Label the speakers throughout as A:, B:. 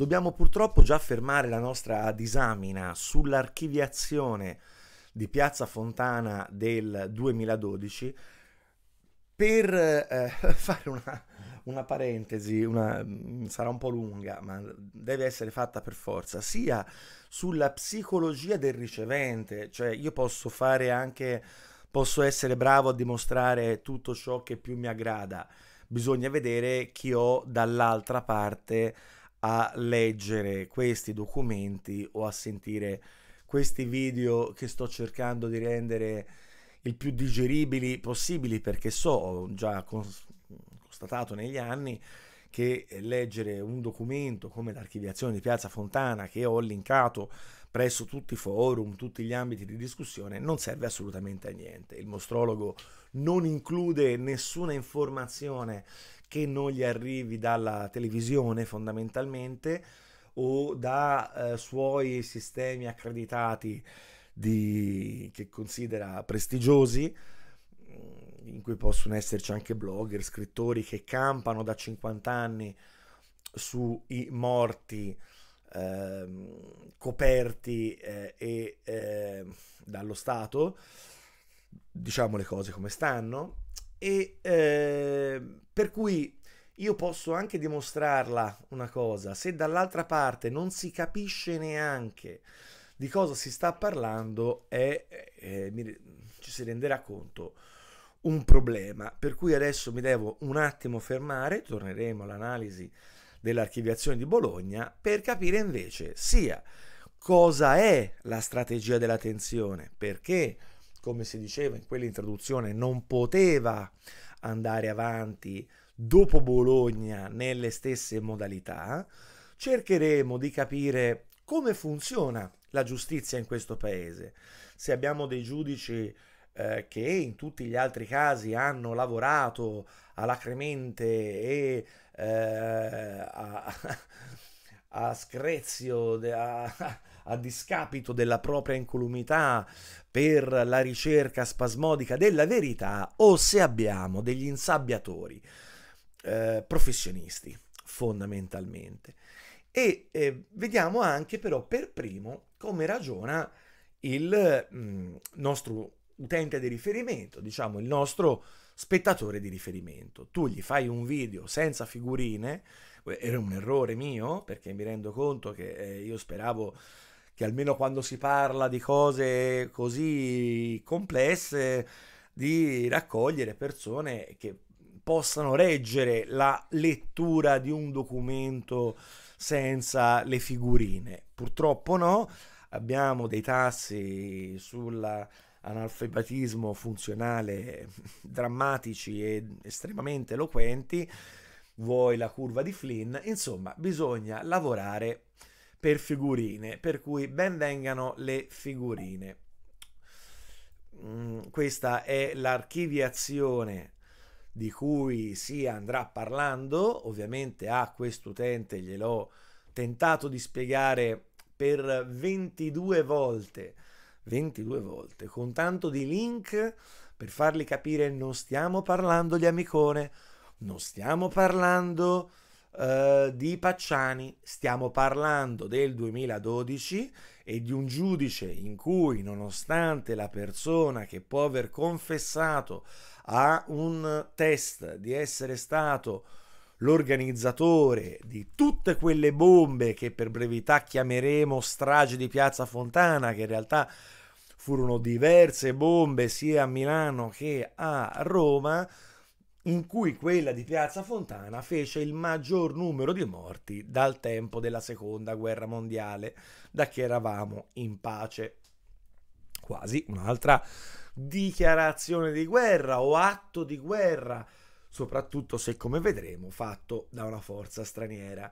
A: dobbiamo purtroppo già fermare la nostra disamina sull'archiviazione di Piazza Fontana del 2012 per eh, fare una, una parentesi, una, sarà un po' lunga, ma deve essere fatta per forza, sia sulla psicologia del ricevente, cioè io posso fare anche, posso essere bravo a dimostrare tutto ciò che più mi aggrada, bisogna vedere chi ho dall'altra parte a leggere questi documenti o a sentire questi video che sto cercando di rendere il più digeribili possibili perché so, ho già constatato negli anni che leggere un documento come l'archiviazione di Piazza Fontana che ho linkato presso tutti i forum, tutti gli ambiti di discussione, non serve assolutamente a niente. Il mostrologo non include nessuna informazione che non gli arrivi dalla televisione fondamentalmente o da eh, suoi sistemi accreditati di, che considera prestigiosi mm, in cui possono esserci anche blogger, scrittori che campano da 50 anni sui morti eh, coperti eh, e, eh, dallo Stato, diciamo le cose come stanno, e eh, per cui io posso anche dimostrarla una cosa, se dall'altra parte non si capisce neanche di cosa si sta parlando, è, è, mi, ci si renderà conto un problema. Per cui adesso mi devo un attimo fermare, torneremo all'analisi dell'archiviazione di Bologna per capire invece sia cosa è la strategia della tensione, perché come si diceva in quell'introduzione, non poteva andare avanti dopo Bologna nelle stesse modalità, cercheremo di capire come funziona la giustizia in questo paese. Se abbiamo dei giudici eh, che in tutti gli altri casi hanno lavorato alacremente e eh, a, a, screzio, a, a discapito della propria incolumità per la ricerca spasmodica della verità o se abbiamo degli insabbiatori eh, professionisti fondamentalmente. E eh, vediamo anche però per primo come ragiona il mh, mm, nostro utente di riferimento, diciamo il nostro spettatore di riferimento. Tu gli fai un video senza figurine, eh, era un errore mio perché mi rendo conto che eh, io speravo che almeno quando si parla di cose così complesse, di raccogliere persone che possano reggere la lettura di un documento senza le figurine. Purtroppo no, abbiamo dei tassi sull'analfabetismo funzionale drammatici e estremamente eloquenti, vuoi la curva di Flynn, insomma bisogna lavorare per figurine, per cui benvengano le figurine. Mm, questa è l'archiviazione di cui si andrà parlando, ovviamente a quest'utente gliel'ho tentato di spiegare per 22 volte, 22 volte, con tanto di link per fargli capire non stiamo parlando di amicone, non stiamo parlando eh, di Pacciani, stiamo parlando del 2012 e di un giudice in cui nonostante la persona che può aver confessato a un test di essere stato l'organizzatore di tutte quelle bombe che per brevità chiameremo strage di Piazza Fontana, che in realtà furono diverse bombe sia a Milano che a Roma, in cui quella di Piazza Fontana fece il maggior numero di morti dal tempo della Seconda Guerra Mondiale, da che eravamo in pace. Quasi un'altra dichiarazione di guerra o atto di guerra, soprattutto se, come vedremo, fatto da una forza straniera.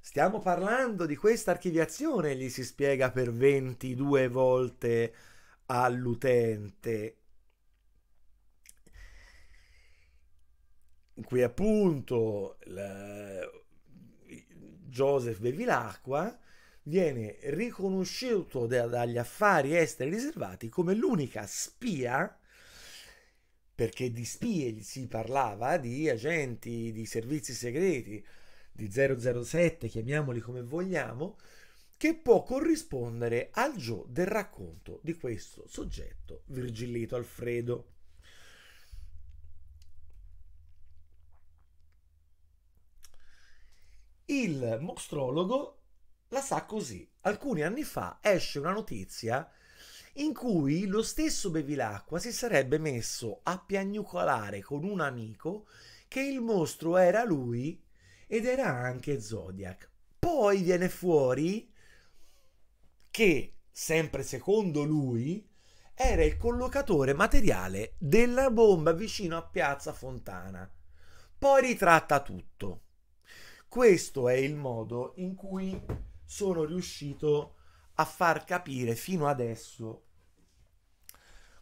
A: Stiamo parlando di questa archiviazione, gli si spiega per 22 volte all'utente in cui appunto la, eh, Joseph Bevilacqua viene riconosciuto da, dagli affari esteri riservati come l'unica spia perché di spie si parlava, di agenti, di servizi segreti, di 007, chiamiamoli come vogliamo, che può corrispondere al Joe del racconto di questo soggetto, Virgilito Alfredo. il mostrologo la sa così. Alcuni anni fa esce una notizia in cui lo stesso Bevilacqua si sarebbe messo a piagnucolare con un amico che il mostro era lui ed era anche Zodiac. Poi viene fuori che, sempre secondo lui, era il collocatore materiale della bomba vicino a Piazza Fontana. Poi ritratta tutto. Questo è il modo in cui sono riuscito a far capire fino adesso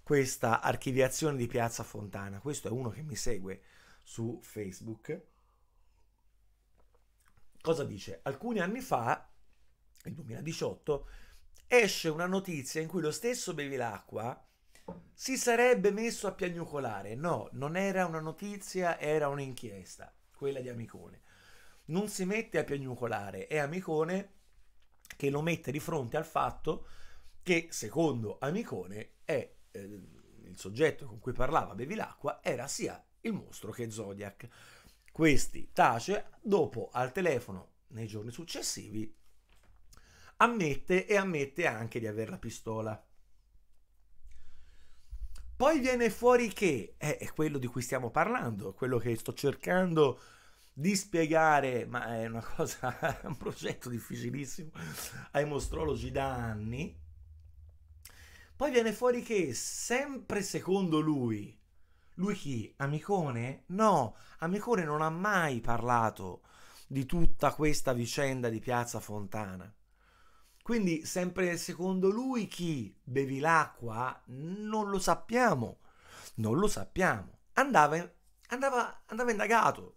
A: questa archiviazione di Piazza Fontana. Questo è uno che mi segue su Facebook. Cosa dice? Alcuni anni fa, nel 2018, esce una notizia in cui lo stesso Bevilacqua si sarebbe messo a piagnucolare. No, non era una notizia, era un'inchiesta, quella di Amicone non si mette a piagnucolare, è Amicone che lo mette di fronte al fatto che, secondo Amicone, è, eh, il soggetto con cui parlava Bevilacqua era sia il mostro che Zodiac. Questi tace, dopo al telefono nei giorni successivi ammette e ammette anche di avere la pistola. Poi viene fuori che, eh, è quello di cui stiamo parlando, quello che sto cercando di di spiegare, ma è una cosa, è un progetto difficilissimo, ai mostrologi da anni. Poi viene fuori che, sempre secondo lui, lui chi? Amicone? No, Amicone non ha mai parlato di tutta questa vicenda di Piazza Fontana. Quindi, sempre secondo lui, chi bevi l'acqua non lo sappiamo. Non lo sappiamo. Andava, andava, andava indagato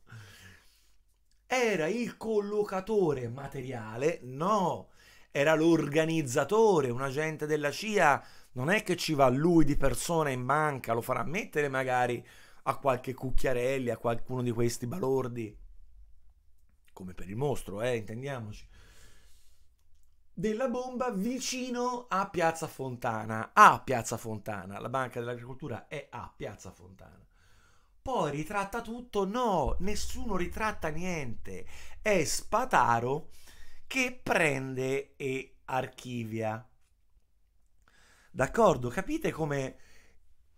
A: era il collocatore materiale, no, era l'organizzatore, un agente della CIA, non è che ci va lui di persona in banca, lo farà mettere magari a qualche cucchiarelli, a qualcuno di questi balordi, come per il mostro, eh, intendiamoci, della bomba vicino a Piazza Fontana, a Piazza Fontana, la banca dell'agricoltura è a Piazza Fontana poi ritratta tutto, no, nessuno ritratta niente. È Spataro che prende e archivia. D'accordo? Capite come...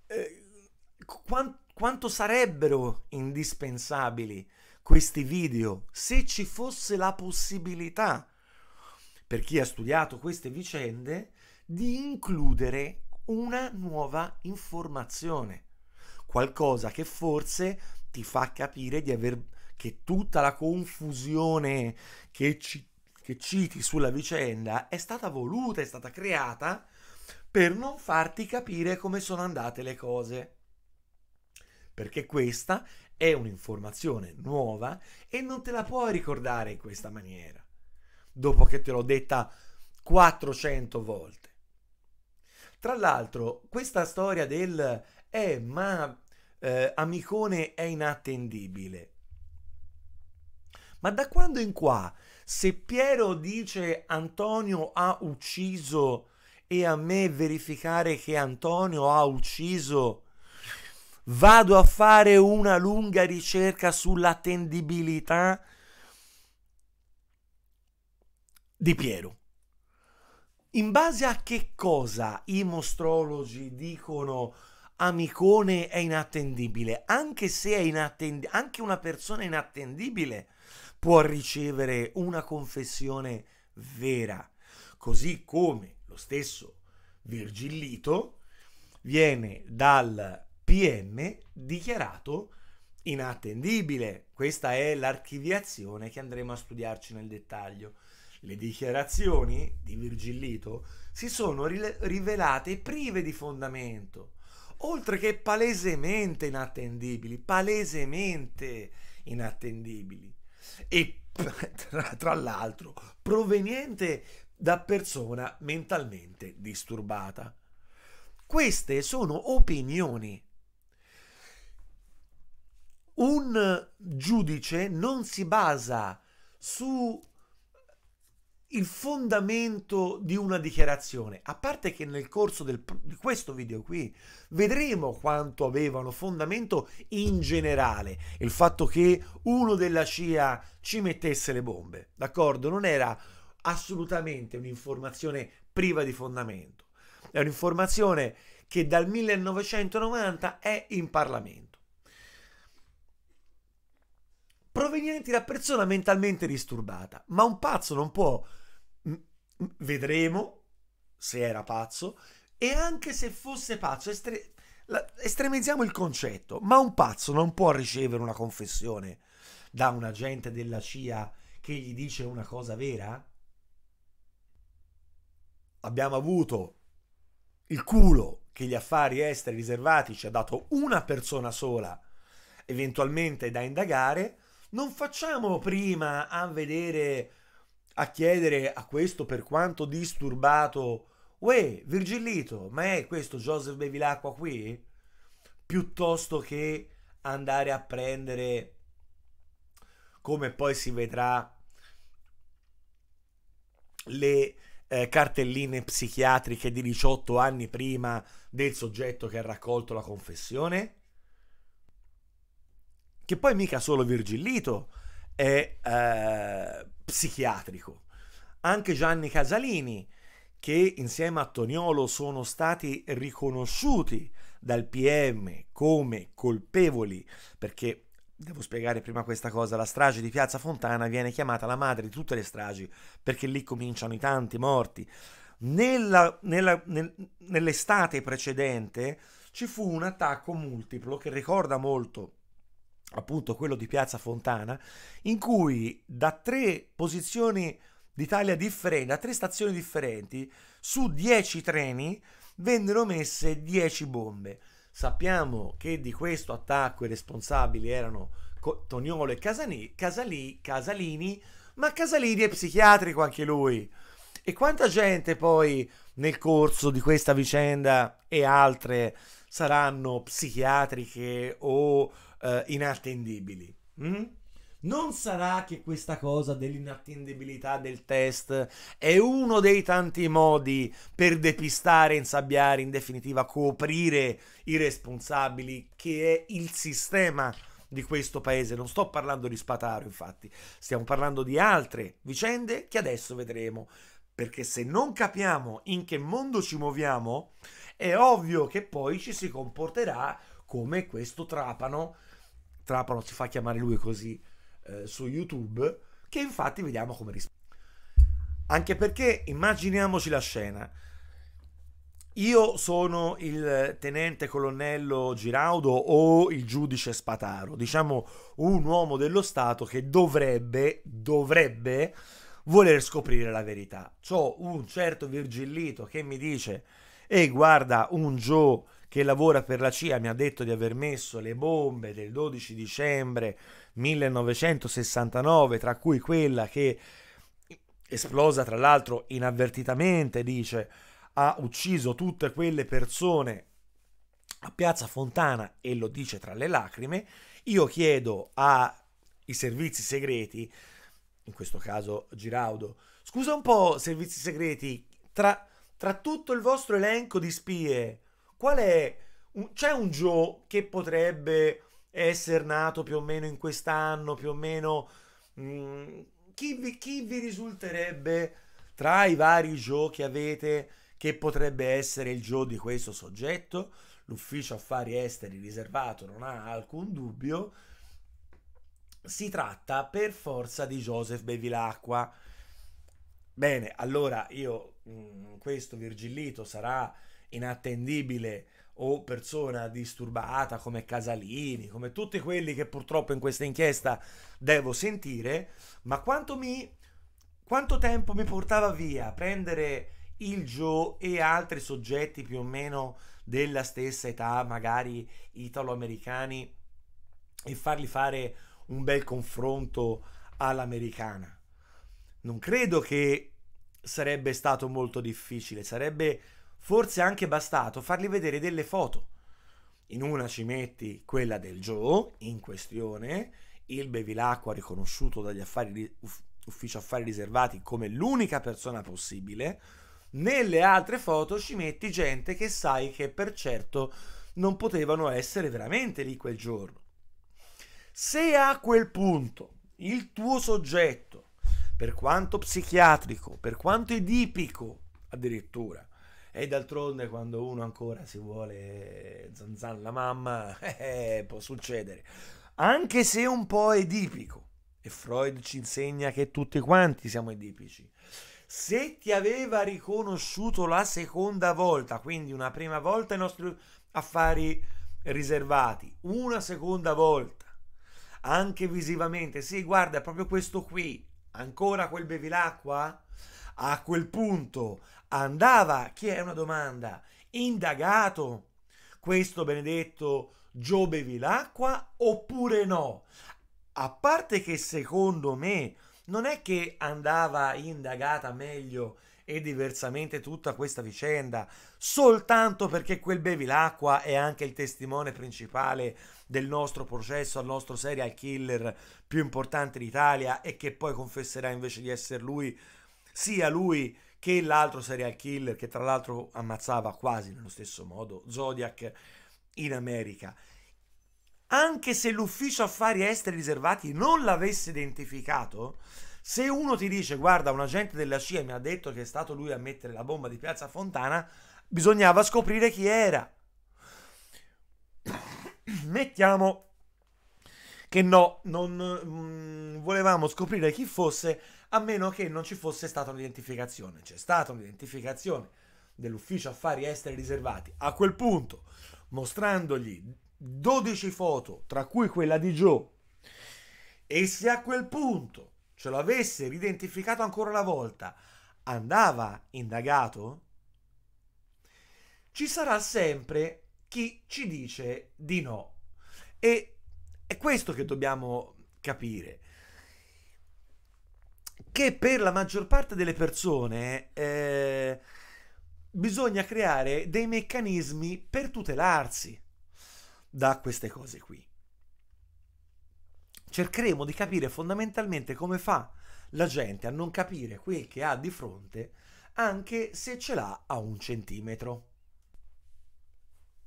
A: Eh, quant- quanto sarebbero indispensabili questi video se ci fosse la possibilità, per chi ha studiato queste vicende, di includere una nuova informazione qualcosa che forse ti fa capire di aver che tutta la confusione che, ci, che citi sulla vicenda è stata voluta, è stata creata per non farti capire come sono andate le cose. Perché questa è un'informazione nuova e non te la puoi ricordare in questa maniera, dopo che te l'ho detta 400 volte. Tra l'altro, questa storia del eh ma eh, Amicone è inattendibile. Ma da quando in qua, se Piero dice Antonio ha ucciso e a me verificare che Antonio ha ucciso, vado a fare una lunga ricerca sull'attendibilità di Piero. In base a che cosa i mostrologi dicono amicone è inattendibile, anche se è inattendibile, anche una persona inattendibile può ricevere una confessione vera, così come lo stesso Virgillito viene dal PM dichiarato inattendibile. Questa è l'archiviazione che andremo a studiarci nel dettaglio. Le dichiarazioni di Virgillito si sono rivelate prive di fondamento oltre che palesemente inattendibili, palesemente inattendibili. E tra, tra l'altro proveniente da persona mentalmente disturbata. Queste sono opinioni. Un giudice non si basa su il fondamento di una dichiarazione. A parte che nel corso del, di questo video qui vedremo quanto avevano fondamento in generale il fatto che uno della CIA ci mettesse le bombe, d'accordo? Non era assolutamente un'informazione priva di fondamento. È un'informazione che dal 1990 è in Parlamento. provenienti da persona mentalmente disturbata. Ma un pazzo non può... Vedremo se era pazzo e anche se fosse pazzo, estre... la... estremizziamo il concetto, ma un pazzo non può ricevere una confessione da un agente della CIA che gli dice una cosa vera? Abbiamo avuto il culo che gli affari esteri riservati ci ha dato una persona sola, eventualmente da indagare, non facciamo prima a vedere, a chiedere a questo per quanto disturbato, uè, Virgillito, ma è questo Joseph Bevilacqua qui? Piuttosto che andare a prendere, come poi si vedrà, le eh, cartelline psichiatriche di 18 anni prima del soggetto che ha raccolto la confessione? che poi mica solo Virgillito è eh, psichiatrico, anche Gianni Casalini, che insieme a Toniolo sono stati riconosciuti dal PM come colpevoli, perché devo spiegare prima questa cosa, la strage di Piazza Fontana viene chiamata la madre di tutte le stragi, perché lì cominciano i tanti morti. Nella, nella, nel, nell'estate precedente ci fu un attacco multiplo che ricorda molto appunto quello di Piazza Fontana, in cui da tre posizioni d'Italia differenti, da tre stazioni differenti, su dieci treni vennero messe dieci bombe. Sappiamo che di questo attacco i responsabili erano Toniolo e Casani, Casali, Casalini, ma Casalini è psichiatrico anche lui. E quanta gente poi nel corso di questa vicenda e altre saranno psichiatriche o eh, inattendibili. Mm? Non sarà che questa cosa dell'inattendibilità del test è uno dei tanti modi per depistare, insabbiare, in definitiva coprire i responsabili, che è il sistema di questo paese. Non sto parlando di Spataro, infatti, stiamo parlando di altre vicende che adesso vedremo. Perché se non capiamo in che mondo ci muoviamo, è ovvio che poi ci si comporterà come questo trapano Trapano si fa chiamare lui così eh, su YouTube, che infatti vediamo come risponde. Anche perché immaginiamoci la scena. Io sono il tenente colonnello Giraudo o il giudice Spataro, diciamo un uomo dello Stato che dovrebbe, dovrebbe voler scoprire la verità. C'ho un certo Virgillito che mi dice, e eh, guarda un Joe che lavora per la CIA mi ha detto di aver messo le bombe del 12 dicembre 1969, tra cui quella che esplosa tra l'altro inavvertitamente, dice, ha ucciso tutte quelle persone a Piazza Fontana e lo dice tra le lacrime, io chiedo ai servizi segreti, in questo caso Giraudo, scusa un po' servizi segreti, tra, tra tutto il vostro elenco di spie, Qual è? Un, c'è un Joe che potrebbe essere nato più o meno in quest'anno, più o meno... Mh, mm, chi, vi, chi vi risulterebbe tra i vari Joe che avete che potrebbe essere il Joe di questo soggetto? L'ufficio affari esteri riservato non ha alcun dubbio. Si tratta per forza di Joseph Bevilacqua. Bene, allora io mh, mm, questo Virgillito sarà inattendibile o persona disturbata come Casalini, come tutti quelli che purtroppo in questa inchiesta devo sentire, ma quanto, mi, quanto tempo mi portava via prendere il Joe e altri soggetti più o meno della stessa età, magari italo-americani, e fargli fare un bel confronto all'americana. Non credo che sarebbe stato molto difficile, sarebbe Forse è anche bastato fargli vedere delle foto. In una ci metti quella del Joe in questione, il Bevilacqua riconosciuto dagli affari uff, ufficio affari riservati come l'unica persona possibile. Nelle altre foto ci metti gente che sai che per certo non potevano essere veramente lì quel giorno. Se a quel punto il tuo soggetto, per quanto psichiatrico, per quanto edipico addirittura, e d'altronde quando uno ancora si vuole zanzan la mamma, eh, eh, può succedere. Anche se un po' edipico. E Freud ci insegna che tutti quanti siamo edipici. Se ti aveva riconosciuto la seconda volta, quindi una prima volta i nostri affari riservati, una seconda volta, anche visivamente, sì, guarda, proprio questo qui, ancora quel bevilacqua? A quel punto andava, chi è una domanda, indagato questo benedetto Giove Vilacqua oppure no? A parte che secondo me non è che andava indagata meglio e diversamente tutta questa vicenda, soltanto perché quel Bevilacqua è anche il testimone principale del nostro processo al nostro serial killer più importante d'Italia e che poi confesserà invece di essere lui sia lui che l'altro serial killer che tra l'altro ammazzava quasi nello stesso modo Zodiac in America. Anche se l'ufficio affari esteri riservati non l'avesse identificato, se uno ti dice guarda un agente della CIA mi ha detto che è stato lui a mettere la bomba di Piazza Fontana, bisognava scoprire chi era. Mettiamo che no, non mm, volevamo scoprire chi fosse, a meno che non ci fosse stata un'identificazione. C'è stata un'identificazione dell'ufficio affari esteri riservati. A quel punto, mostrandogli 12 foto, tra cui quella di Joe, e se a quel punto ce lo avesse ridentificato ancora una volta, andava indagato? Ci sarà sempre chi ci dice di no. E è questo che dobbiamo capire che per la maggior parte delle persone eh, bisogna creare dei meccanismi per tutelarsi da queste cose qui. Cercheremo di capire fondamentalmente come fa la gente a non capire quel che ha di fronte anche se ce l'ha a un centimetro.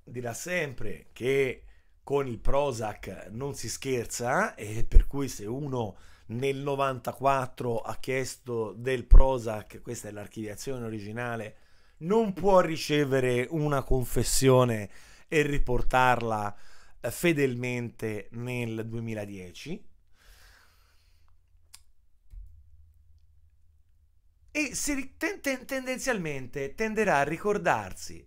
A: Dirà sempre che con il Prozac non si scherza eh, e per cui se uno nel 94 ha chiesto del Prozac, questa è l'archiviazione originale, non può ricevere una confessione e riportarla eh, fedelmente nel 2010. E si ten ten tendenzialmente tenderà a ricordarsi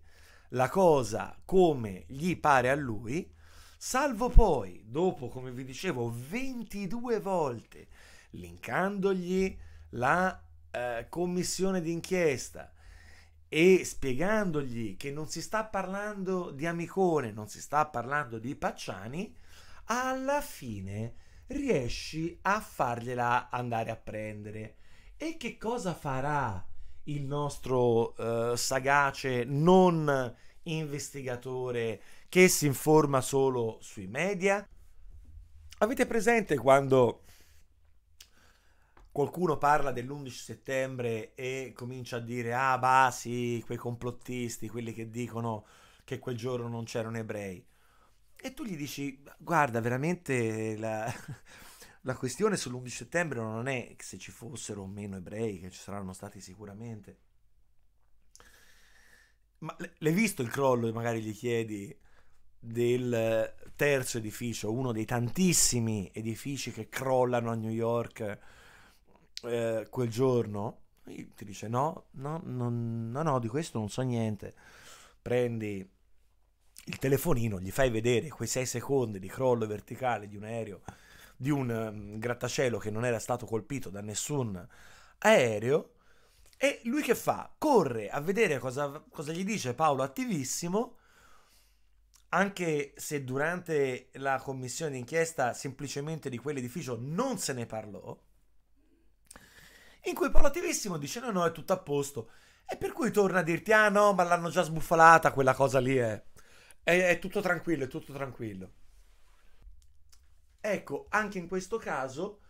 A: la cosa come gli pare a lui, salvo poi, dopo, come vi dicevo, 22 volte linkandogli la eh, commissione d'inchiesta e spiegandogli che non si sta parlando di Amicone, non si sta parlando di Pacciani, alla fine riesci a fargliela andare a prendere. E che cosa farà il nostro eh, sagace non investigatore che si informa solo sui media? Avete presente quando qualcuno parla dell'11 settembre e comincia a dire ah bah sì, quei complottisti, quelli che dicono che quel giorno non c'erano ebrei. E tu gli dici guarda veramente la, la questione sull'11 settembre non è se ci fossero o meno ebrei, che ci saranno stati sicuramente. Ma l'hai visto il crollo, magari gli chiedi, del terzo edificio, uno dei tantissimi edifici che crollano a New York eh, quel giorno, ti dice no, no, no, no, no, di questo non so niente. Prendi il telefonino, gli fai vedere quei 6 secondi di crollo verticale di un aereo, di un um, grattacielo che non era stato colpito da nessun aereo. E lui che fa? Corre a vedere cosa, cosa gli dice Paolo attivissimo anche se durante la commissione d'inchiesta semplicemente di quell'edificio non se ne parlò, in cui Paolativissimo dice no no è tutto a posto e per cui torna a dirti ah no ma l'hanno già sbuffalata quella cosa lì è, eh. è, è tutto tranquillo è tutto tranquillo ecco anche in questo caso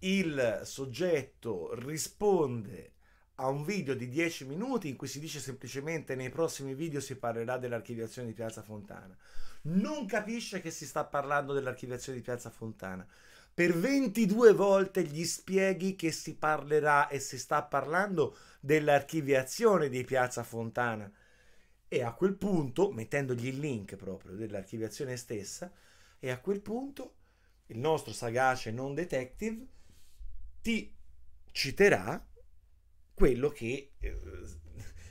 A: il soggetto risponde a un video di 10 minuti in cui si dice semplicemente nei prossimi video si parlerà dell'archiviazione di Piazza Fontana. Non capisce che si sta parlando dell'archiviazione di Piazza Fontana per 22 volte gli spieghi che si parlerà e si sta parlando dell'archiviazione di Piazza Fontana. E a quel punto, mettendogli il link proprio dell'archiviazione stessa, e a quel punto il nostro sagace non detective ti citerà quello che eh,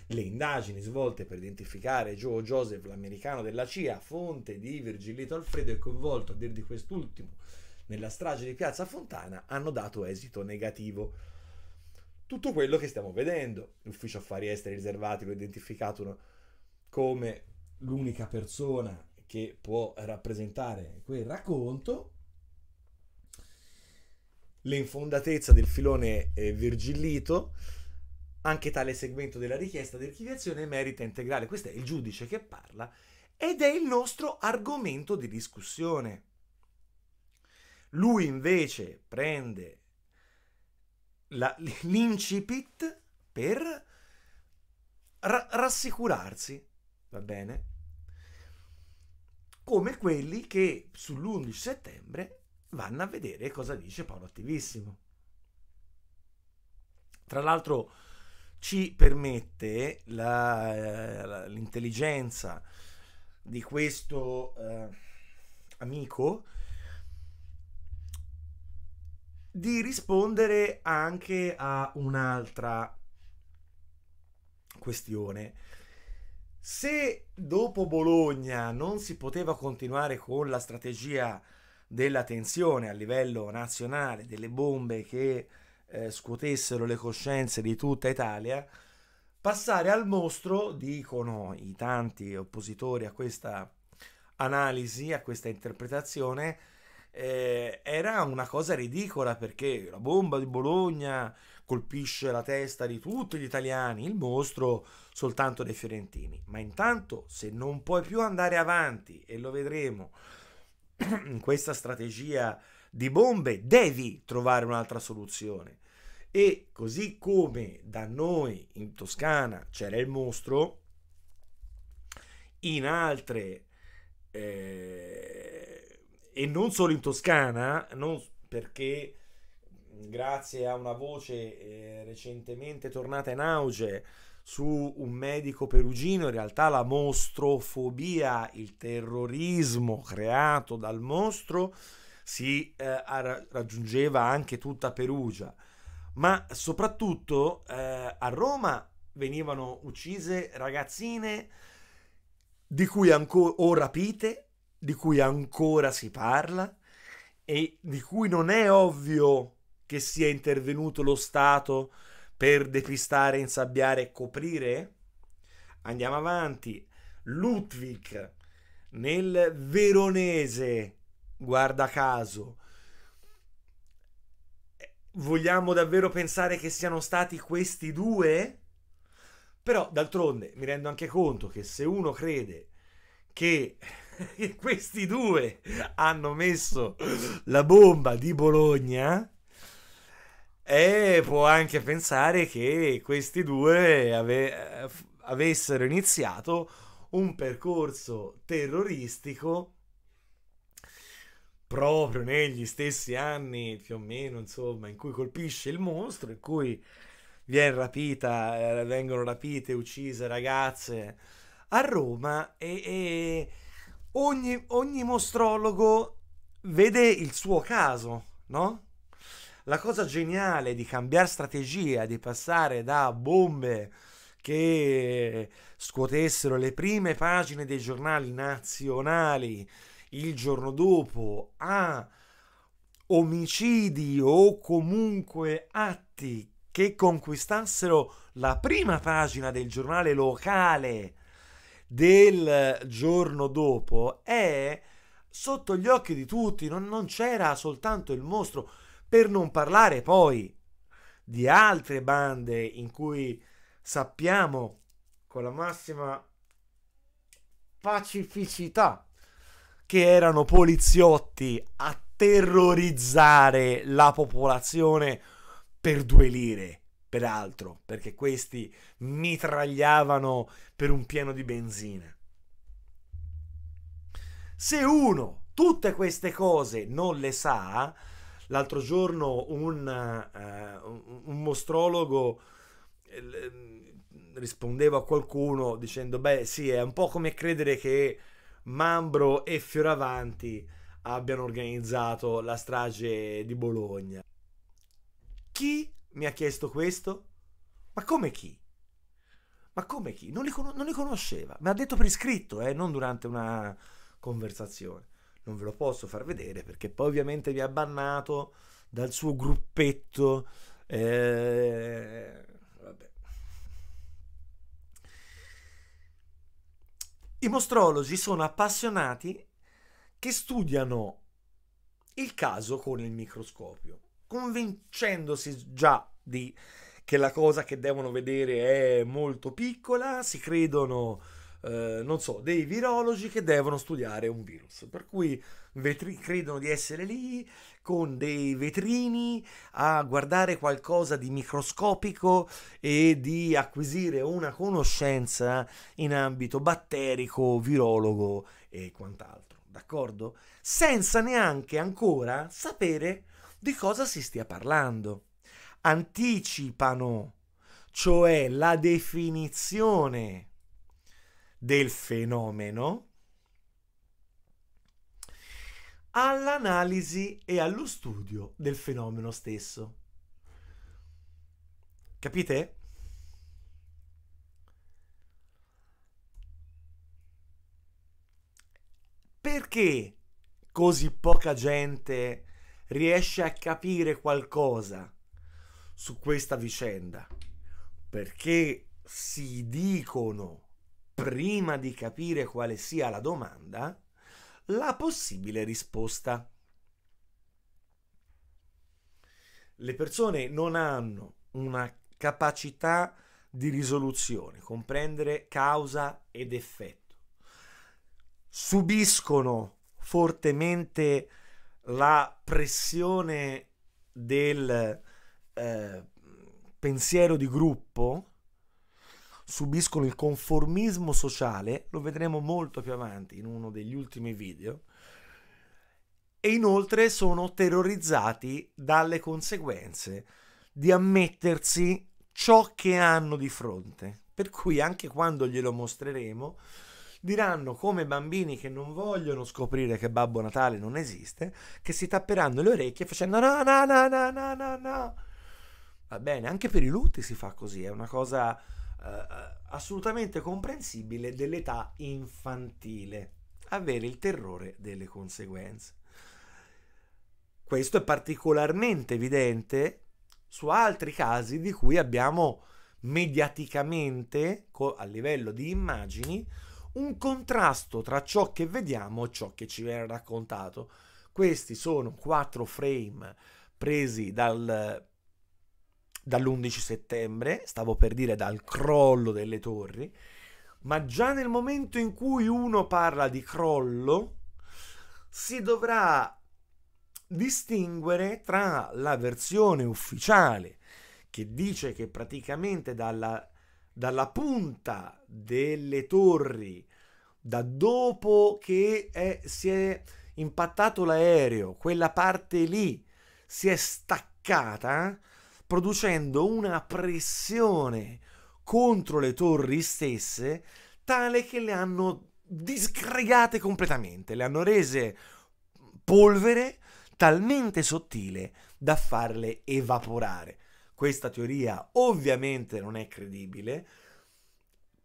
A: le indagini svolte per identificare Joe Joseph, l'americano della CIA, fonte di Virgilito Alfredo e coinvolto a dir di quest'ultimo nella strage di Piazza Fontana hanno dato esito negativo. Tutto quello che stiamo vedendo, l'ufficio affari esteri riservati lo identificato come l'unica persona che può rappresentare quel racconto, l'infondatezza del filone eh, Virgillito, anche tale segmento della richiesta di archiviazione merita integrale. Questo è il giudice che parla ed è il nostro argomento di discussione. Lui invece prende la, l'incipit per ra- rassicurarsi, va bene? Come quelli che sull'11 settembre vanno a vedere cosa dice Paolo Attivissimo. Tra l'altro ci permette la, la, l'intelligenza di questo eh, amico di rispondere anche a un'altra questione. Se dopo Bologna non si poteva continuare con la strategia della tensione a livello nazionale, delle bombe che eh, scuotessero le coscienze di tutta Italia, passare al mostro, dicono i tanti oppositori a questa analisi, a questa interpretazione, eh, era una cosa ridicola perché la bomba di Bologna colpisce la testa di tutti gli italiani, il mostro soltanto dei fiorentini. Ma intanto se non puoi più andare avanti, e lo vedremo in questa strategia di bombe, devi trovare un'altra soluzione. E così come da noi in Toscana c'era il mostro, in altre... Eh, e non solo in Toscana, non perché grazie a una voce eh, recentemente tornata in auge su un medico perugino, in realtà la mostrofobia, il terrorismo creato dal mostro, si eh, raggiungeva anche tutta Perugia, ma soprattutto eh, a Roma venivano uccise ragazzine di cui ancora o rapite di cui ancora si parla e di cui non è ovvio che sia intervenuto lo Stato per depistare, insabbiare e coprire? Andiamo avanti. Ludwig nel veronese, guarda caso. Vogliamo davvero pensare che siano stati questi due? Però d'altronde mi rendo anche conto che se uno crede che questi due hanno messo la bomba di Bologna e può anche pensare che questi due ave- avessero iniziato un percorso terroristico proprio negli stessi anni più o meno insomma in cui colpisce il mostro in cui viene rapita eh, vengono rapite e uccise ragazze a Roma e, e ogni, ogni mostrologo vede il suo caso, no? La cosa geniale di cambiare strategia, di passare da bombe che scuotessero le prime pagine dei giornali nazionali il giorno dopo a omicidi o comunque atti che conquistassero la prima pagina del giornale locale del giorno dopo è sotto gli occhi di tutti, non, non c'era soltanto il mostro, per non parlare poi di altre bande in cui sappiamo con la massima pacificità che erano poliziotti a terrorizzare la popolazione per due lire peraltro, perché questi mitragliavano per un pieno di benzina. Se uno tutte queste cose non le sa, l'altro giorno un, uh, un mostrologo eh, rispondeva a qualcuno dicendo beh sì è un po' come credere che Mambro e Fioravanti abbiano organizzato la strage di Bologna chi mi ha chiesto questo? Ma come chi? Ma come chi? Non li, con- non li conosceva. Mi ha detto per iscritto, eh, non durante una conversazione. Non ve lo posso far vedere perché poi ovviamente vi ha bannato dal suo gruppetto. Eh, vabbè. I mostrologi sono appassionati che studiano il caso con il microscopio convincendosi già di, che la cosa che devono vedere è molto piccola, si credono, eh, non so, dei virologi che devono studiare un virus. Per cui vetri- credono di essere lì con dei vetrini a guardare qualcosa di microscopico e di acquisire una conoscenza in ambito batterico, virologo e quant'altro. D'accordo? Senza neanche ancora sapere di cosa si stia parlando. Anticipano, cioè la definizione del fenomeno all'analisi e allo studio del fenomeno stesso. Capite? Perché così poca gente riesce a capire qualcosa su questa vicenda, perché si dicono, prima di capire quale sia la domanda, la possibile risposta. Le persone non hanno una capacità di risoluzione, comprendere causa ed effetto. Subiscono fortemente la pressione del eh, pensiero di gruppo, subiscono il conformismo sociale, lo vedremo molto più avanti in uno degli ultimi video, e inoltre sono terrorizzati dalle conseguenze di ammettersi ciò che hanno di fronte. Per cui anche quando glielo mostreremo, diranno come bambini che non vogliono scoprire che Babbo Natale non esiste, che si tapperanno le orecchie facendo no, no, no, no, no, no, no. Va bene, anche per i lutti si fa così, è una cosa eh, assolutamente comprensibile dell'età infantile, avere il terrore delle conseguenze. Questo è particolarmente evidente su altri casi di cui abbiamo mediaticamente, a livello di immagini, un contrasto tra ciò che vediamo e ciò che ci viene raccontato. Questi sono quattro frame presi dal, dall'11 settembre, stavo per dire dal crollo delle torri, ma già nel momento in cui uno parla di crollo, si dovrà distinguere tra la versione ufficiale che dice che praticamente dalla dalla punta delle torri, da dopo che è, si è impattato l'aereo, quella parte lì si è staccata, producendo una pressione contro le torri stesse tale che le hanno disgregate completamente, le hanno rese polvere talmente sottile da farle evaporare questa teoria ovviamente non è credibile,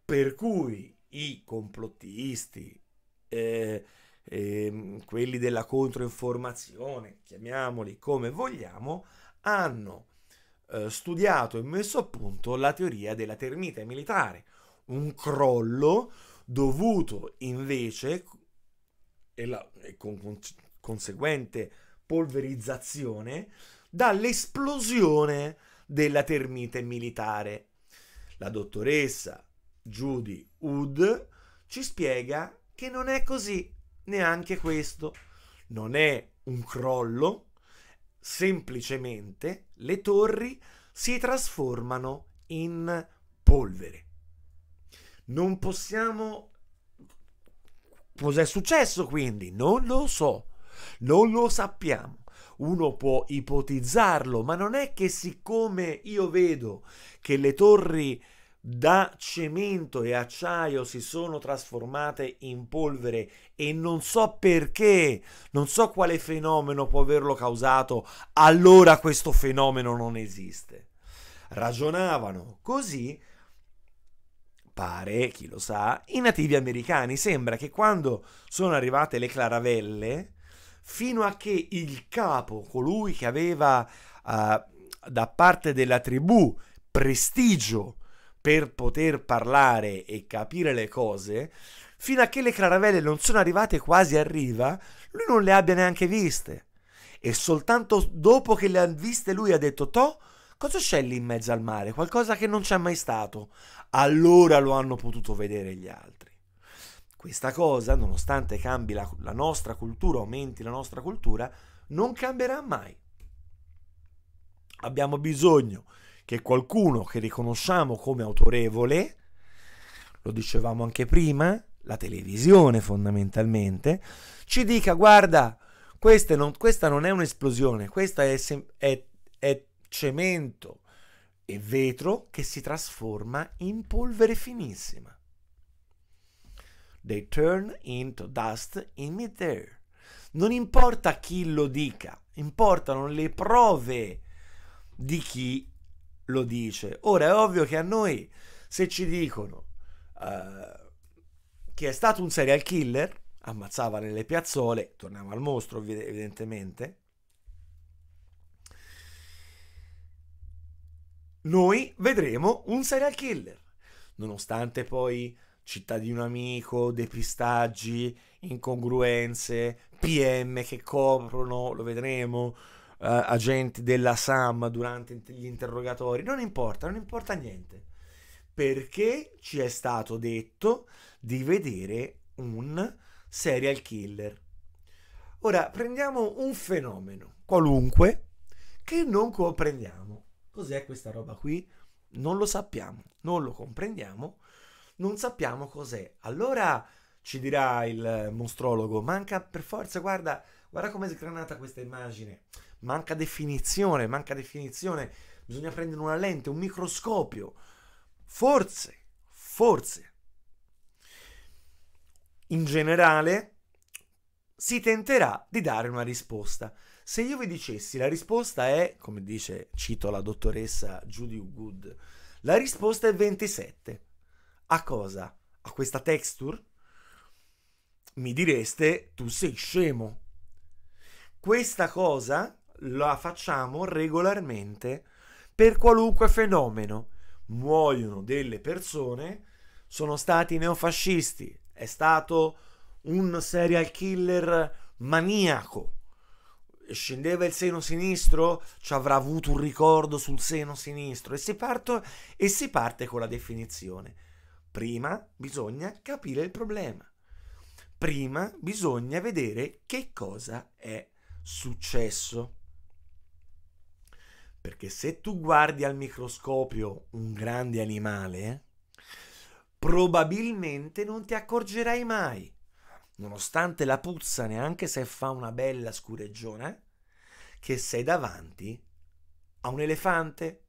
A: per cui i complottisti, eh, eh, quelli della controinformazione, chiamiamoli come vogliamo, hanno eh, studiato e messo a punto la teoria della termite militare, un crollo dovuto invece e, la, e con, con conseguente polverizzazione dall'esplosione della termite militare. La dottoressa Judy Wood ci spiega che non è così neanche questo. Non è un crollo, semplicemente le torri si trasformano in polvere. Non possiamo... Cos'è successo quindi? Non lo so, non lo sappiamo uno può ipotizzarlo, ma non è che siccome io vedo che le torri da cemento e acciaio si sono trasformate in polvere e non so perché, non so quale fenomeno può averlo causato, allora questo fenomeno non esiste. Ragionavano così, pare, chi lo sa, i nativi americani. Sembra che quando sono arrivate le claravelle, fino a che il capo, colui che aveva eh, da parte della tribù prestigio per poter parlare e capire le cose, fino a che le caravelle non sono arrivate quasi a riva, lui non le abbia neanche viste. E soltanto dopo che le ha viste lui ha detto, To, cosa c'è lì in mezzo al mare? Qualcosa che non c'è mai stato. Allora lo hanno potuto vedere gli altri. Questa cosa, nonostante cambi la, la nostra cultura, aumenti la nostra cultura, non cambierà mai. Abbiamo bisogno che qualcuno che riconosciamo come autorevole, lo dicevamo anche prima, la televisione fondamentalmente, ci dica guarda, non, questa non è un'esplosione, questa è, è, è cemento e vetro che si trasforma in polvere finissima. They turn into dust in midair. Non importa chi lo dica, importano le prove di chi lo dice. Ora è ovvio che a noi se ci dicono uh, che è stato un serial killer, ammazzava nelle piazzole, torniamo al mostro evidentemente, noi vedremo un serial killer. Nonostante poi città di un amico, depistaggi, incongruenze, PM che coprono, lo vedremo, uh, agenti della SAM durante gli interrogatori, non importa, non importa niente, perché ci è stato detto di vedere un serial killer. Ora prendiamo un fenomeno qualunque che non comprendiamo. Cos'è questa roba qui? Non lo sappiamo, non lo comprendiamo non sappiamo cos'è. Allora ci dirà il mostrologo, manca per forza, guarda, guarda come è sgranata questa immagine, manca definizione, manca definizione, bisogna prendere una lente, un microscopio, forse, forse. In generale si tenterà di dare una risposta. Se io vi dicessi la risposta è, come dice, cito la dottoressa Judy Good, la risposta è 27 a cosa? A questa texture? Mi direste, tu sei scemo. Questa cosa la facciamo regolarmente per qualunque fenomeno. Muoiono delle persone, sono stati neofascisti, è stato un serial killer maniaco. Scendeva il seno sinistro, ci avrà avuto un ricordo sul seno sinistro e si, parto, e si parte con la definizione. Prima bisogna capire il problema. Prima bisogna vedere che cosa è successo. Perché se tu guardi al microscopio un grande animale, probabilmente non ti accorgerai mai, nonostante la puzza, neanche se fa una bella scureggiona, che sei davanti a un elefante.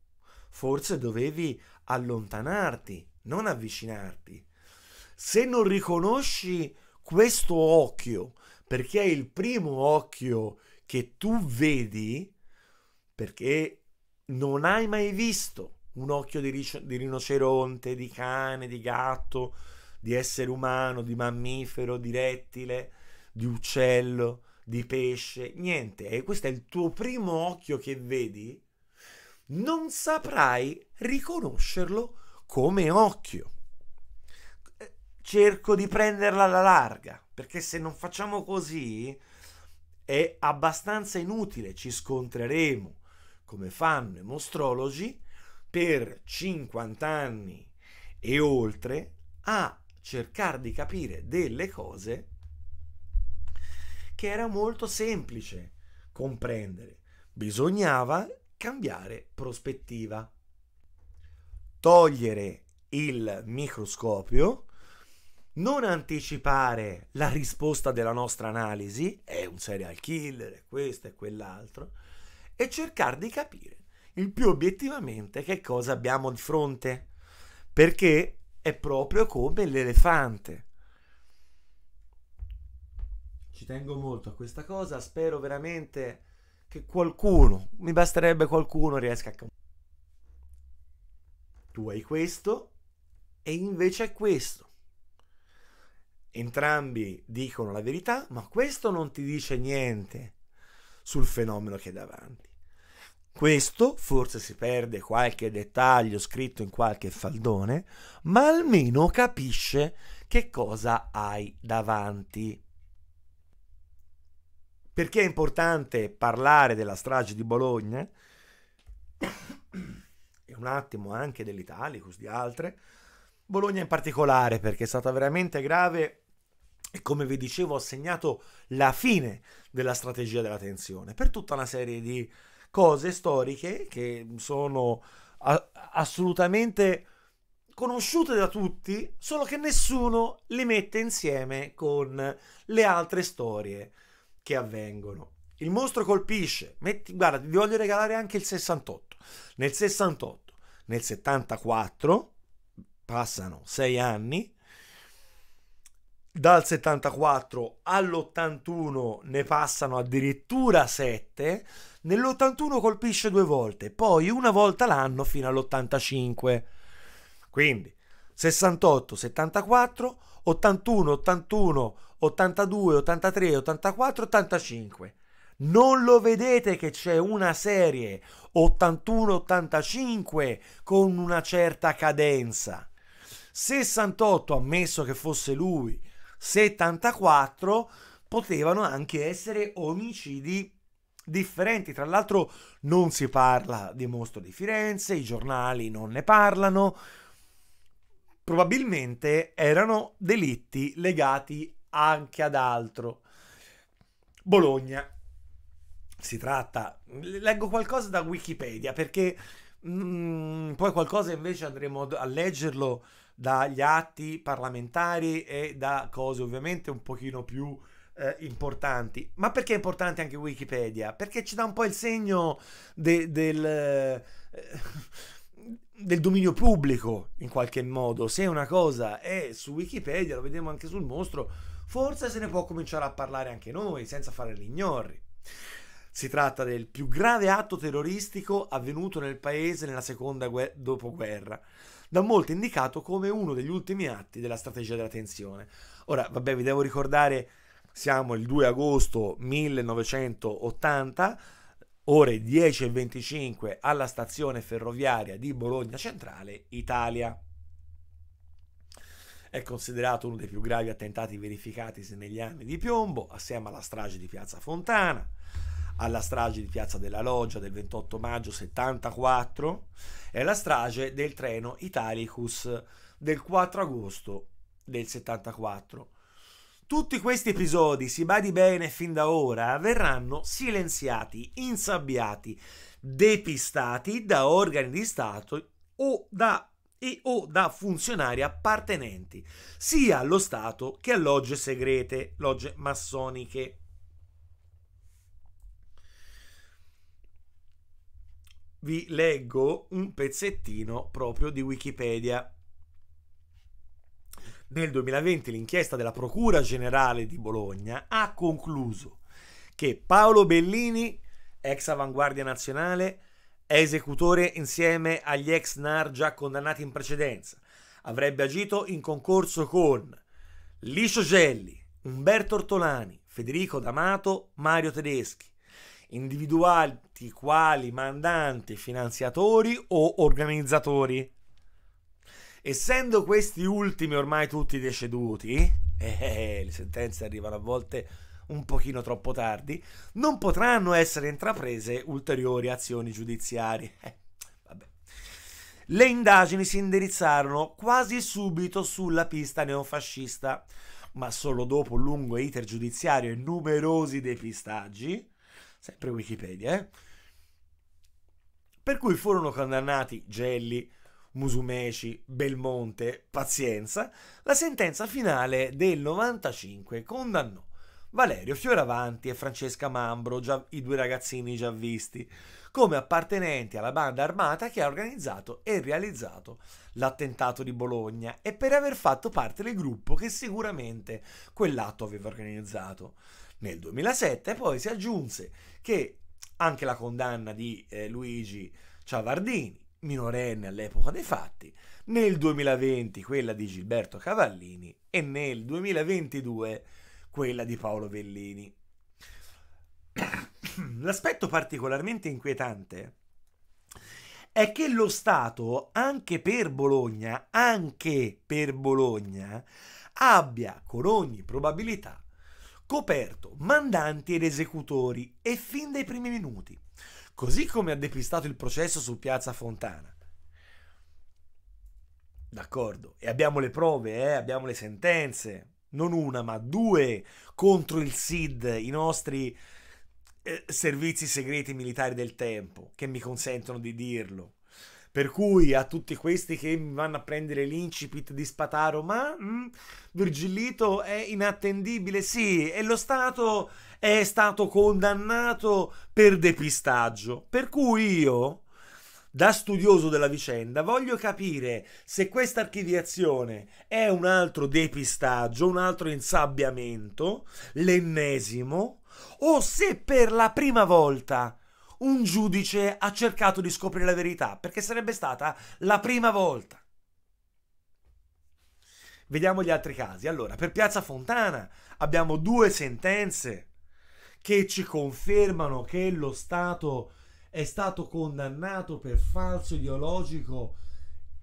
A: Forse dovevi allontanarti non avvicinarti. Se non riconosci questo occhio, perché è il primo occhio che tu vedi, perché non hai mai visto un occhio di, di rinoceronte, di cane, di gatto, di essere umano, di mammifero, di rettile, di uccello, di pesce, niente. E questo è il tuo primo occhio che vedi, non saprai riconoscerlo come occhio. Eh, cerco di prenderla alla larga, perché se non facciamo così è abbastanza inutile, ci scontreremo, come fanno i mostrologi, per 50 anni e oltre a cercare di capire delle cose che era molto semplice comprendere. Bisognava cambiare prospettiva togliere il microscopio, non anticipare la risposta della nostra analisi, è un serial killer, questo e quell'altro, e cercare di capire il più obiettivamente che cosa abbiamo di fronte, perché è proprio come l'elefante. Ci tengo molto a questa cosa, spero veramente che qualcuno, mi basterebbe qualcuno, riesca a capire tu hai questo e invece è questo. Entrambi dicono la verità, ma questo non ti dice niente sul fenomeno che è davanti. Questo forse si perde qualche dettaglio scritto in qualche faldone, ma almeno capisce che cosa hai davanti. Perché è importante parlare della strage di Bologna? e un attimo anche dell'Italicus, di altre, Bologna in particolare perché è stata veramente grave e come vi dicevo ha segnato la fine della strategia della tensione per tutta una serie di cose storiche che sono a- assolutamente conosciute da tutti, solo che nessuno le mette insieme con le altre storie che avvengono. Il mostro colpisce, metti, guarda, vi voglio regalare anche il 68. Nel 68 nel 74, passano sei anni, dal 74 all'81 ne passano addirittura sette, nell'81 colpisce due volte, poi una volta l'anno fino all'85. Quindi 68, 74, 81, 81, 82, 83, 84, 85. Non lo vedete che c'è una serie 81-85 con una certa cadenza. 68, ammesso che fosse lui, 74 potevano anche essere omicidi differenti. Tra l'altro non si parla di mostro di Firenze, i giornali non ne parlano. Probabilmente erano delitti legati anche ad altro. Bologna si tratta. Leggo qualcosa da Wikipedia perché mh, mm, poi qualcosa invece andremo a leggerlo dagli atti parlamentari e da cose ovviamente un pochino più eh, importanti. Ma perché è importante anche Wikipedia? Perché ci dà un po' il segno de del... Eh, del dominio pubblico in qualche modo se una cosa è su wikipedia lo vediamo anche sul mostro forse se ne può cominciare a parlare anche noi senza fare gli ignori si tratta del più grave atto terroristico avvenuto nel paese nella seconda guer- dopoguerra, da molti indicato come uno degli ultimi atti della strategia della tensione. Ora, vabbè, vi devo ricordare, siamo il 2 agosto 1980, ore 10.25 alla stazione ferroviaria di Bologna Centrale, Italia. È considerato uno dei più gravi attentati verificatisi negli anni di piombo, assieme alla strage di Piazza Fontana alla strage di Piazza della Loggia del 28 maggio 74 e alla strage del treno Italicus del 4 agosto del 74. Tutti questi episodi, si badi bene fin da ora, verranno silenziati, insabbiati, depistati da organi di Stato o da, e, o da funzionari appartenenti sia allo Stato che a logge segrete, logge massoniche. vi leggo un pezzettino proprio di Wikipedia. Nel 2020 l'inchiesta della Procura Generale di Bologna ha concluso che Paolo Bellini, ex avanguardia nazionale, è esecutore insieme agli ex NAR già condannati in precedenza. Avrebbe agito in concorso con Licio Gelli, Umberto Ortolani, Federico D'Amato, Mario Tedeschi individuati quali mandanti, finanziatori o organizzatori. Essendo questi ultimi ormai tutti deceduti, eh, eh, eh, le sentenze arrivano a volte un pochino troppo tardi, non potranno essere intraprese ulteriori azioni giudiziarie. Eh, le indagini si indirizzarono quasi subito sulla pista neofascista, ma solo dopo lungo iter giudiziario e numerosi depistaggi, sempre Wikipedia, eh? Per cui furono condannati Gelli, Musumeci, Belmonte, Pazienza. La sentenza finale del 95 condannò Valerio Fioravanti e Francesca Mambro, già, i due ragazzini già visti, come appartenenti alla banda armata che ha organizzato e realizzato l'attentato di Bologna e per aver fatto parte del gruppo che sicuramente quell'atto aveva organizzato. Nel 2007 poi si aggiunse che anche la condanna di eh, Luigi Ciavardini, minorenne all'epoca dei fatti, nel 2020 quella di Gilberto Cavallini e nel 2022 quella di Paolo Vellini. L'aspetto particolarmente inquietante è che lo Stato, anche per Bologna, anche per Bologna, abbia con ogni probabilità scoperto mandanti ed esecutori e fin dai primi minuti, così come ha depistato il processo su Piazza Fontana. D'accordo, e abbiamo le prove, eh? abbiamo le sentenze, non una ma due contro il SID, i nostri eh, servizi segreti militari del tempo, che mi consentono di dirlo. Per cui a tutti questi che mi vanno a prendere l'incipit di Spataro, ma mh, mm, Virgilito è inattendibile, sì, e lo Stato è stato condannato per depistaggio. Per cui io, da studioso della vicenda, voglio capire se questa archiviazione è un altro depistaggio, un altro insabbiamento, l'ennesimo, o se per la prima volta un giudice ha cercato di scoprire la verità, perché sarebbe stata la prima volta. Vediamo gli altri casi. Allora, per Piazza Fontana abbiamo due sentenze che ci confermano che lo Stato è stato condannato per falso ideologico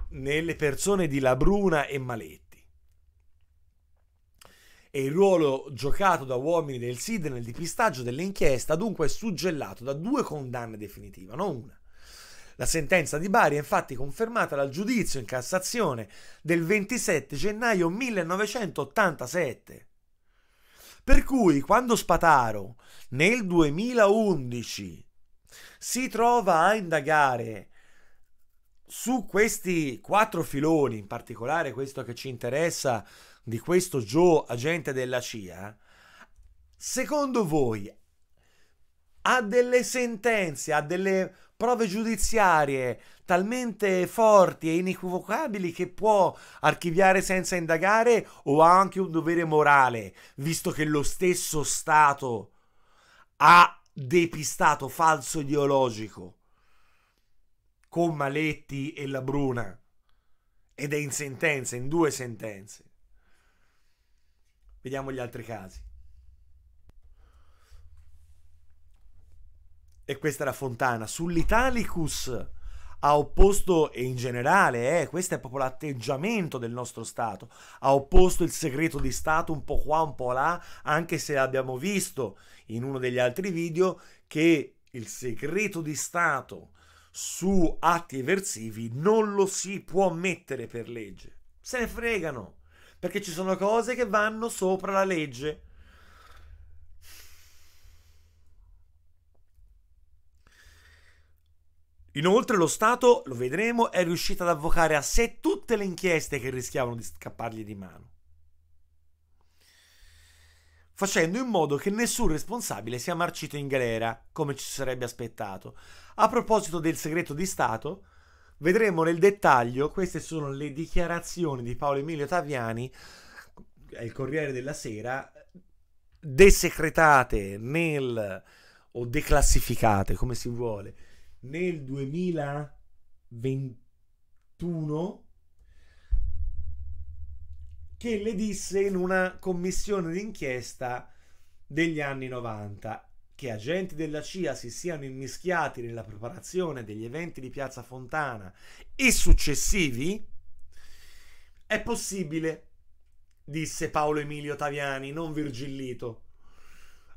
A: nelle persone di Labruna e Maletti e il ruolo giocato da uomini del SID nel dipistaggio dell'inchiesta dunque è suggellato da due condanne definitive, non una. La sentenza di Bari è infatti confermata dal giudizio in Cassazione del 27 gennaio 1987. Per cui quando Spataro nel 2011 si trova a indagare su questi quattro filoni, in particolare questo che ci interessa di questo Joe, agente della CIA, secondo voi ha delle sentenze, ha delle prove giudiziarie talmente forti e inequivocabili che può archiviare senza indagare o ha anche un dovere morale, visto che lo stesso Stato ha depistato falso ideologico con Maletti e la Bruna ed è in sentenza, in due sentenze. Vediamo gli altri casi. E questa era Fontana. Sull'Italicus ha opposto, e in generale, eh, questo è proprio l'atteggiamento del nostro Stato, ha opposto il segreto di Stato un po' qua, un po' là, anche se abbiamo visto in uno degli altri video che il segreto di Stato su atti eversivi non lo si può mettere per legge. Se ne fregano. Perché ci sono cose che vanno sopra la legge. Inoltre lo Stato, lo vedremo, è riuscito ad avvocare a sé tutte le inchieste che rischiavano di scappargli di mano, facendo in modo che nessun responsabile sia marcito in galera, come ci sarebbe aspettato. A proposito del segreto di Stato, Vedremo nel dettaglio, queste sono le dichiarazioni di Paolo Emilio Taviani, il Corriere della Sera, desecretate nel, o declassificate, come si vuole, nel 2021 che le disse in una commissione d'inchiesta degli anni 90 che agenti della CIA si siano immischiati nella preparazione degli eventi di Piazza Fontana e successivi è possibile, disse Paolo Emilio Taviani, non Virgillito.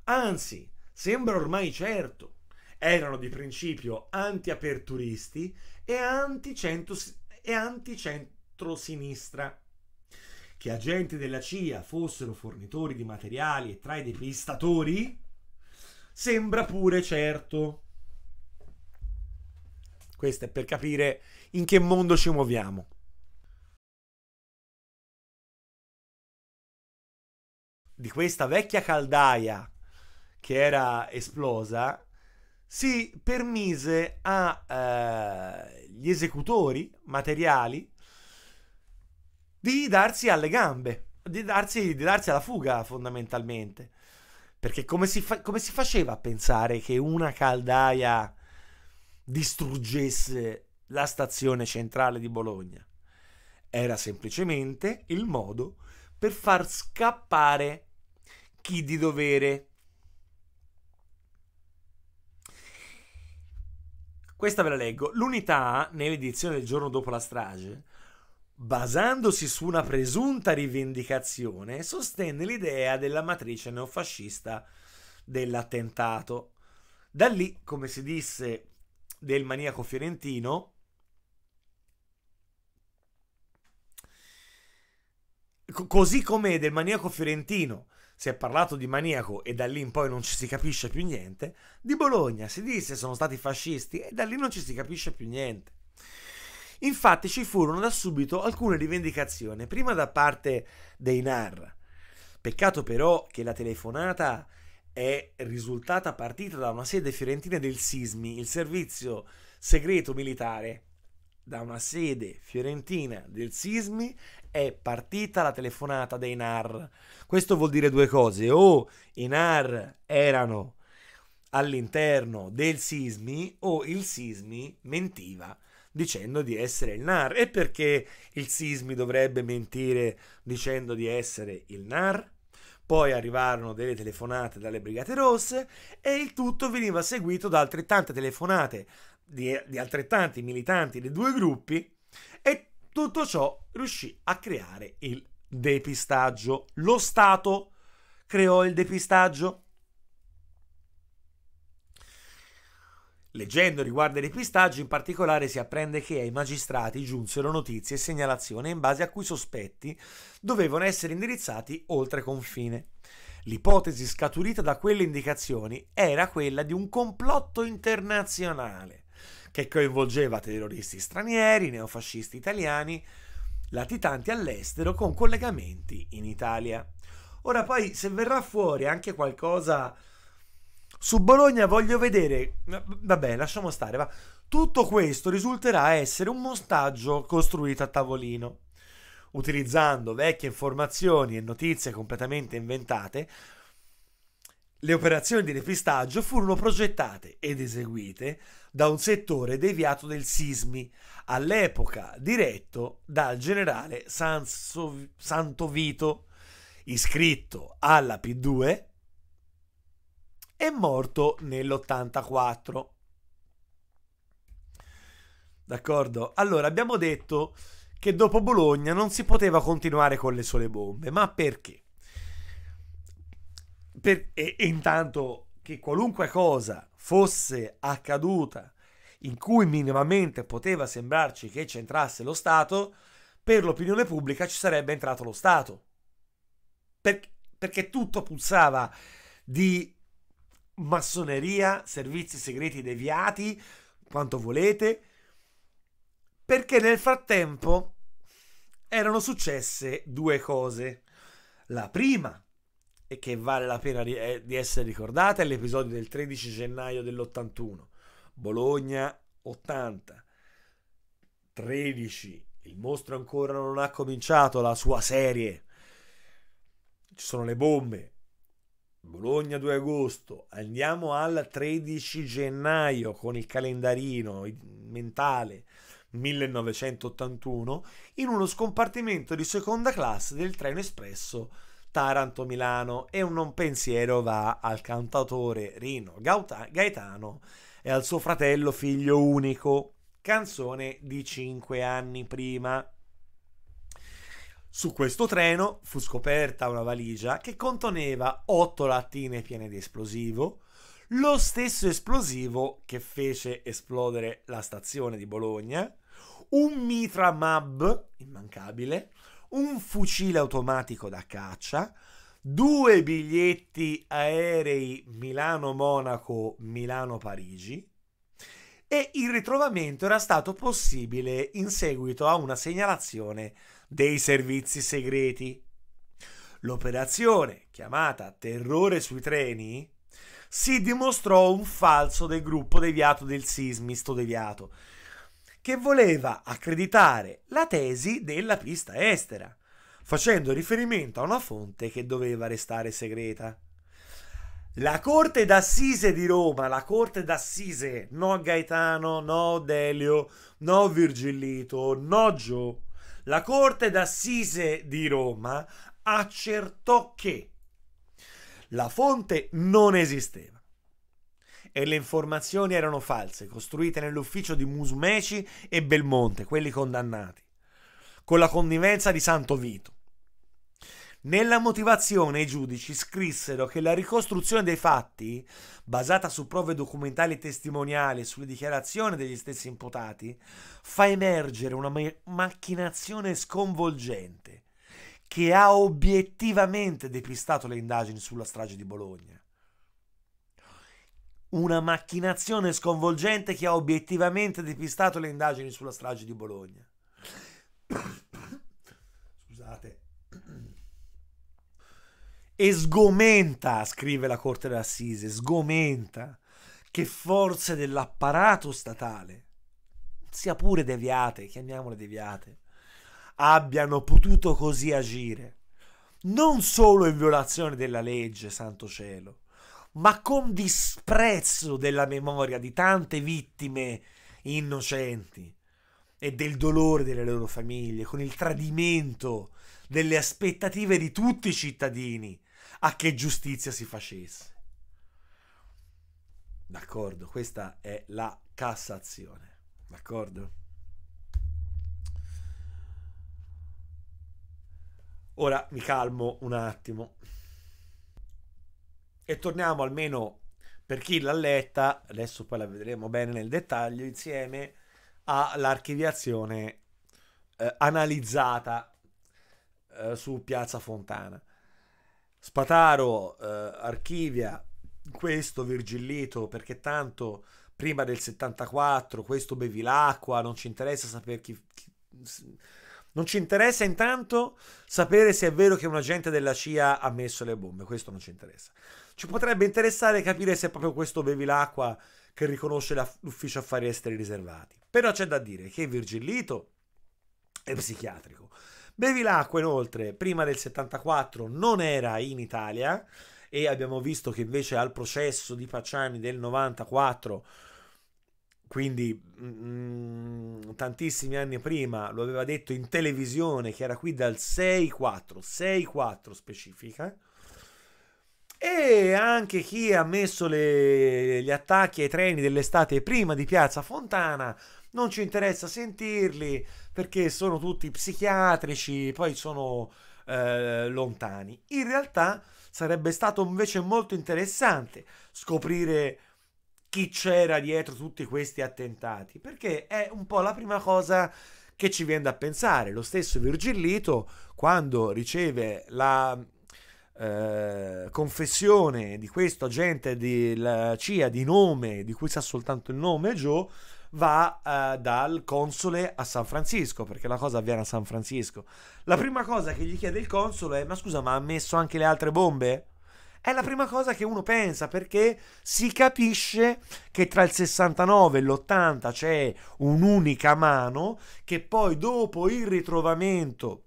A: Anzi, sembra ormai certo, erano di principio anti-aperturisti e, anti e anti-centrosinistra. Che agenti della CIA fossero fornitori di materiali e tra i depistatori sembra pure certo. Questo è per capire in che mondo ci muoviamo. Di questa vecchia caldaia che era esplosa, si permise agli eh, esecutori materiali di darsi alle gambe, di darsi, di darsi alla fuga fondamentalmente. Perché come si, fa- come si faceva a pensare che una caldaia distruggesse la stazione centrale di Bologna? Era semplicemente il modo per far scappare chi di dovere. Questa ve la leggo. L'unità, nell'edizione del giorno dopo la strage, basandosi su una presunta rivendicazione, sostenne l'idea della matrice neofascista dell'attentato. Da lì, come si disse del maniaco fiorentino, così come del maniaco fiorentino si è parlato di maniaco e da lì in poi non ci si capisce più niente, di Bologna si disse sono stati fascisti e da lì non ci si capisce più niente. Infatti ci furono da subito alcune rivendicazioni, prima da parte dei NAR. Peccato però che la telefonata è risultata partita da una sede fiorentina del SISMI, il servizio segreto militare. Da una sede fiorentina del SISMI è partita la telefonata dei NAR. Questo vuol dire due cose. O i NAR erano all'interno del SISMI o il SISMI mentiva dicendo di essere il NAR. E perché il Sismi dovrebbe mentire dicendo di essere il NAR? Poi arrivarono delle telefonate dalle Brigate Rosse e il tutto veniva seguito da altrettante telefonate di, di altrettanti militanti dei due gruppi e tutto ciò riuscì a creare il depistaggio. Lo Stato creò il depistaggio Leggendo riguardo ai ripistaggi, in particolare si apprende che ai magistrati giunsero notizie e segnalazioni in base a cui sospetti dovevano essere indirizzati oltre confine. L'ipotesi scaturita da quelle indicazioni era quella di un complotto internazionale che coinvolgeva terroristi stranieri, neofascisti italiani, latitanti all'estero con collegamenti in Italia. Ora poi se verrà fuori anche qualcosa su Bologna voglio vedere. Vabbè, lasciamo stare. Va. Tutto questo risulterà essere un montaggio costruito a tavolino. Utilizzando vecchie informazioni e notizie completamente inventate, le operazioni di depistaggio furono progettate ed eseguite da un settore deviato del sismi, all'epoca diretto dal generale Sanso- Santovito, iscritto alla P2 è morto nell'84. D'accordo? Allora, abbiamo detto che dopo Bologna non si poteva continuare con le sole bombe, ma perché? Per, e, e intanto che qualunque cosa fosse accaduta in cui minimamente poteva sembrarci che c'entrasse lo Stato, per l'opinione pubblica ci sarebbe entrato lo Stato. Per, perché tutto pulsava di massoneria, servizi segreti deviati, quanto volete, perché nel frattempo erano successe due cose. La prima, e che vale la pena eh, di essere ricordata, è l'episodio del 13 gennaio dell'81, Bologna 80. 13, il mostro ancora non ha cominciato la sua serie. Ci sono le bombe, Bologna 2 agosto, andiamo al 13 gennaio con il calendarino mentale 1981 in uno scompartimento di seconda classe del treno espresso Taranto-Milano e un non pensiero va al cantautore Rino Gaetano e al suo fratello figlio unico, canzone di 5 anni prima. Su questo treno fu scoperta una valigia che conteneva otto lattine piene di esplosivo, lo stesso esplosivo che fece esplodere la stazione di Bologna, un mitra MAB immancabile, un fucile automatico da caccia, due biglietti aerei Milano-Monaco, Milano-Parigi e il ritrovamento era stato possibile in seguito a una segnalazione dei servizi segreti. L'operazione, chiamata Terrore sui treni, si dimostrò un falso del gruppo deviato del sismi, deviato, che voleva accreditare la tesi della pista estera, facendo riferimento a una fonte che doveva restare segreta. La Corte d'Assise di Roma, la Corte d'Assise, no Gaetano, no Delio, no Virgilito, no Gio, la Corte d'Assise di Roma accertò che la fonte non esisteva e le informazioni erano false, costruite nell'ufficio di Musumeci e Belmonte, quelli condannati, con la connivenza di Santo Vito. Nella motivazione i giudici scrissero che la ricostruzione dei fatti, basata su prove documentali e testimoniali e sulle dichiarazioni degli stessi imputati, fa emergere una macchinazione sconvolgente che ha obiettivamente depistato le indagini sulla strage di Bologna. Una macchinazione sconvolgente che ha obiettivamente depistato le indagini sulla strage di Bologna. e sgomenta, scrive la Corte d'Assise, sgomenta che forze dell'apparato statale, sia pure deviate, chiamiamole deviate, abbiano potuto così agire, non solo in violazione della legge, santo cielo, ma con disprezzo della memoria di tante vittime innocenti e del dolore delle loro famiglie, con il tradimento delle aspettative di tutti i cittadini a che giustizia si facesse. D'accordo, questa è la Cassazione, d'accordo? Ora mi calmo un attimo e torniamo almeno per chi l'ha letta, adesso poi la vedremo bene nel dettaglio insieme all'archiviazione eh, analizzata eh, su Piazza Fontana. Spataro, eh, Archivia, questo Virgillito, perché tanto prima del 74, questo bevi l'acqua, non ci interessa sapere chi, chi non ci interessa intanto sapere se è vero che un agente della CIA ha messo le bombe, questo non ci interessa. Ci potrebbe interessare capire se è proprio questo bevi l'acqua che riconosce l'ufficio affari esteri riservati. Però c'è da dire che Virgillito è psichiatrico. Bevi l'acqua inoltre prima del 74 non era in Italia e abbiamo visto che invece al processo di Pacciani del 94 quindi mh, mm, mm, tantissimi anni prima lo aveva detto in televisione che era qui dal 6-4, 6-4 specifica. E anche chi ha messo le, gli attacchi ai treni dell'estate prima di Piazza Fontana non ci interessa sentirli perché sono tutti psichiatrici, poi sono eh, lontani. In realtà sarebbe stato invece molto interessante scoprire chi c'era dietro tutti questi attentati, perché è un po' la prima cosa che ci viene da pensare. Lo stesso Virgillito, quando riceve la eh, confessione di questo agente della CIA di nome, di cui sa soltanto il nome, Joe, va uh, dal console a San Francisco, perché la cosa avviene a San Francisco. La prima cosa che gli chiede il console è, ma scusa, ma ha messo anche le altre bombe? È la prima cosa che uno pensa perché si capisce che tra il 69 e l'80 c'è un'unica mano che poi dopo il ritrovamento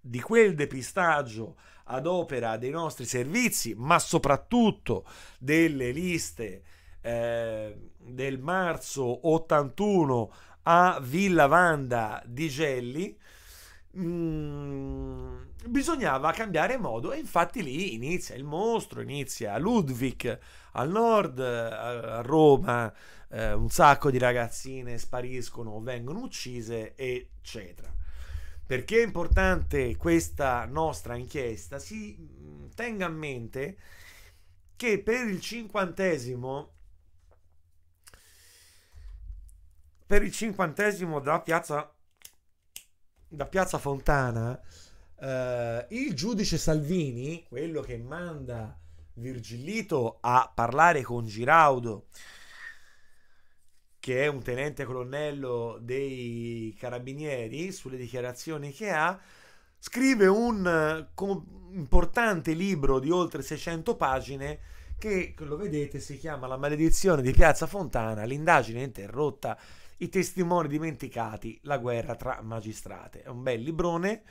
A: di quel depistaggio ad opera dei nostri servizi, ma soprattutto delle liste eh, del marzo 81 a Villa Vanda di Gelli, Mm, bisognava cambiare modo e infatti lì inizia il mostro, inizia Ludwig al nord, eh, a, Roma, eh, un sacco di ragazzine spariscono, o vengono uccise, eccetera. Perché è importante questa nostra inchiesta? Si mm, tenga a mente che per il cinquantesimo per il cinquantesimo da piazza, da piazza Fontana, eh, il giudice Salvini, quello che manda Virgilito a parlare con Giraudo, che è un tenente colonnello dei carabinieri, sulle dichiarazioni che ha, scrive un uh, importante libro di oltre 600 pagine che lo vedete si chiama La maledizione di Piazza Fontana, l'indagine interrotta i testimoni dimenticati, la guerra tra magistrate. È un bel librone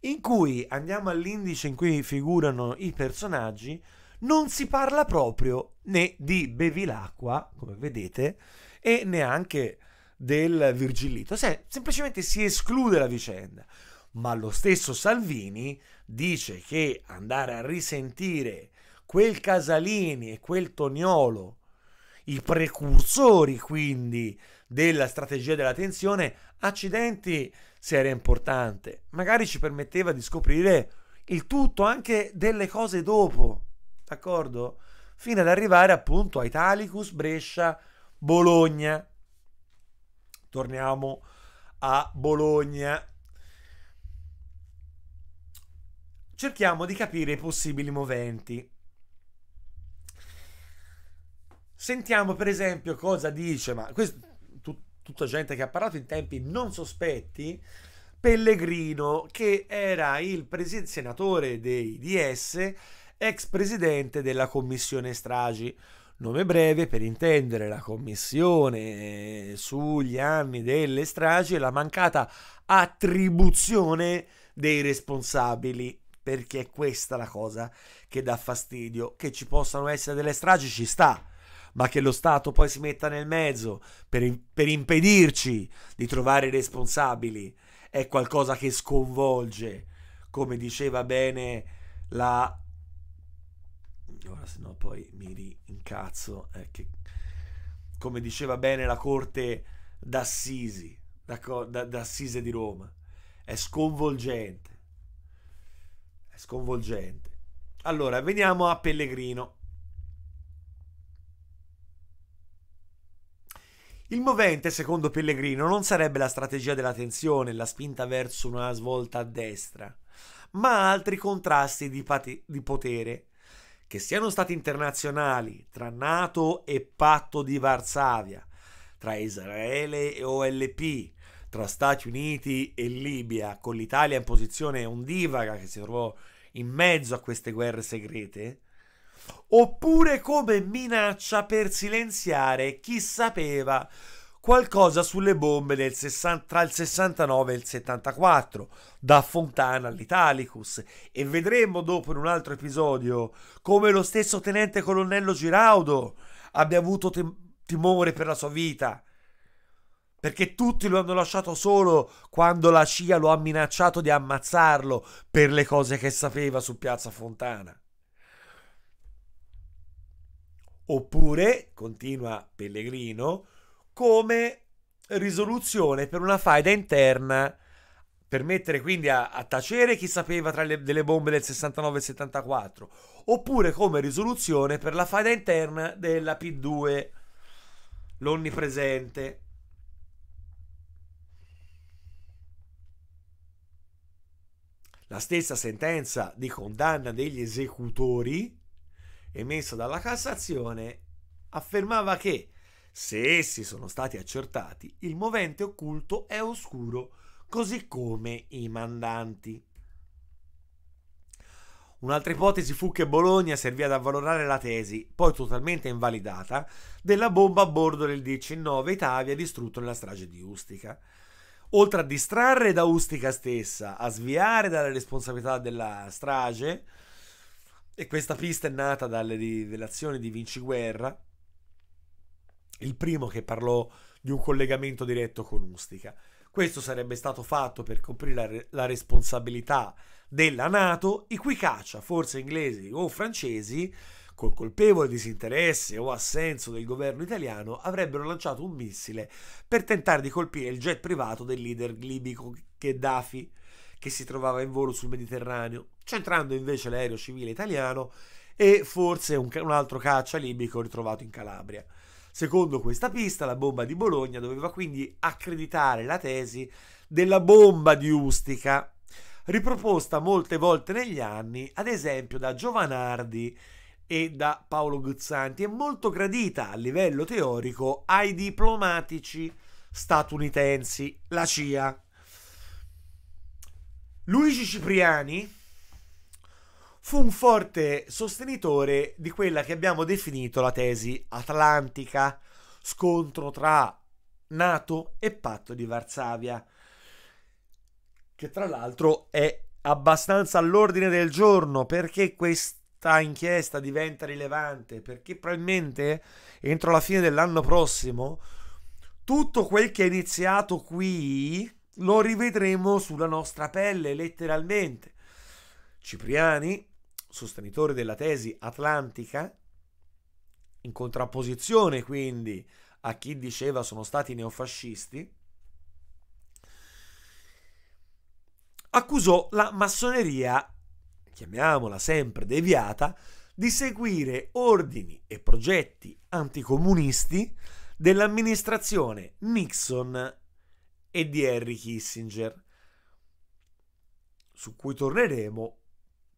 A: in cui andiamo all'indice in cui figurano i personaggi, non si parla proprio né di Bevilacqua, come vedete, e neanche del Virgilito. Se, semplicemente si esclude la vicenda. Ma lo stesso Salvini dice che andare a risentire quel Casalini e quel Toniolo, i precursori quindi della strategia della tensione, accidenti se era importante, magari ci permetteva di scoprire il tutto anche delle cose dopo, d'accordo? Fino ad arrivare appunto a Italicus, Brescia, Bologna. Torniamo a Bologna. Cerchiamo di capire i possibili moventi. Sentiamo per esempio cosa dice, ma questo tutta gente che ha parlato in tempi non sospetti, Pellegrino, che era il presid- senatore dei DS, ex presidente della commissione stragi. Nome breve per intendere la commissione sugli anni delle stragi e la mancata attribuzione dei responsabili perché è questa la cosa che dà fastidio. Che ci possano essere delle stragi ci sta, ma che lo Stato poi si metta nel mezzo per, per impedirci di trovare i responsabili è qualcosa che sconvolge, come diceva bene la... Ora se no poi mi rincazzo, eh, che... come diceva bene la corte d'Assisi, d'Assise di Roma, è sconvolgente, è sconvolgente. Allora, veniamo a Pellegrino. Il movente, secondo Pellegrino, non sarebbe la strategia della tensione, la spinta verso una svolta a destra, ma altri contrasti di, di potere, che siano stati internazionali, tra Nato e Patto di Varsavia, tra Israele e OLP, tra Stati Uniti e Libia, con l'Italia in posizione ondivaga che si trovò in mezzo a queste guerre segrete, oppure come minaccia per silenziare chi sapeva qualcosa sulle bombe del 60, tra il 69 e il 74, da Fontana all'Italicus, e vedremo dopo in un altro episodio come lo stesso tenente colonnello Giraudo abbia avuto timore per la sua vita, perché tutti lo hanno lasciato solo quando la CIA lo ha minacciato di ammazzarlo per le cose che sapeva su Piazza Fontana. Oppure, continua Pellegrino, come risoluzione per una faida interna per mettere quindi a, a, tacere chi sapeva tra le, delle bombe del 69 e 74, oppure come risoluzione per la faida interna della P2, l'onnipresente. La stessa sentenza di condanna degli esecutori emesso dalla Cassazione affermava che, se essi sono stati accertati, il movente occulto è oscuro, così come i mandanti. Un'altra ipotesi fu che Bologna servì ad avvalorare la tesi, poi totalmente invalidata, della bomba a bordo del 19 Italia distrutto nella strage di Ustica. Oltre a distrarre da Ustica stessa, a sviare dalle responsabilità della strage, e questa pista è nata dalle rivelazioni di Vinci Guerra, il primo che parlò di un collegamento diretto con Ustica. Questo sarebbe stato fatto per coprire la, re la responsabilità della Nato, i cui caccia, forse inglesi o francesi, col colpevole disinteresse o assenso del governo italiano, avrebbero lanciato un missile per tentare di colpire il jet privato del leader libico Gheddafi che si trovava in volo sul Mediterraneo, centrando invece l'aereo civile italiano e forse un, un altro caccia libico ritrovato in Calabria. Secondo questa pista, la bomba di Bologna doveva quindi accreditare la tesi della bomba di Ustica, riproposta molte volte negli anni, ad esempio da Giovanardi e da Paolo Guzzanti, e molto gradita a livello teorico ai diplomatici statunitensi, la CIA. Luigi Cipriani fu un forte sostenitore di quella che abbiamo definito la tesi atlantica, scontro tra Nato e Patto di Varsavia, che tra l'altro è abbastanza all'ordine del giorno perché questa inchiesta diventa rilevante, perché probabilmente entro la fine dell'anno prossimo tutto quel che è iniziato qui lo rivedremo sulla nostra pelle, letteralmente. Cipriani, sostenitore della tesi atlantica, in contrapposizione quindi a chi diceva sono stati neofascisti, accusò la massoneria, chiamiamola sempre deviata, di seguire ordini e progetti anticomunisti dell'amministrazione Nixon e di Henry Kissinger, su cui torneremo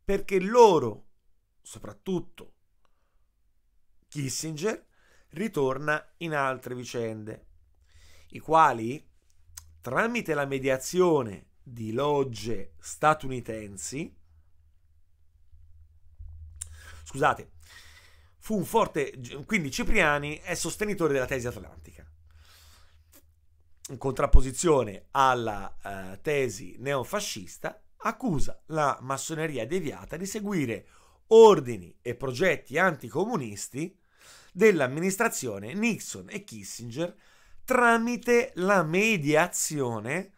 A: perché loro, soprattutto Kissinger, ritorna in altre vicende, i quali, tramite la mediazione di logge statunitensi, scusate, fu un forte, quindi Cipriani è sostenitore della tesi atlantica in contrapposizione alla eh, tesi neofascista, accusa la massoneria deviata di seguire ordini e progetti anticomunisti dell'amministrazione Nixon e Kissinger tramite la mediazione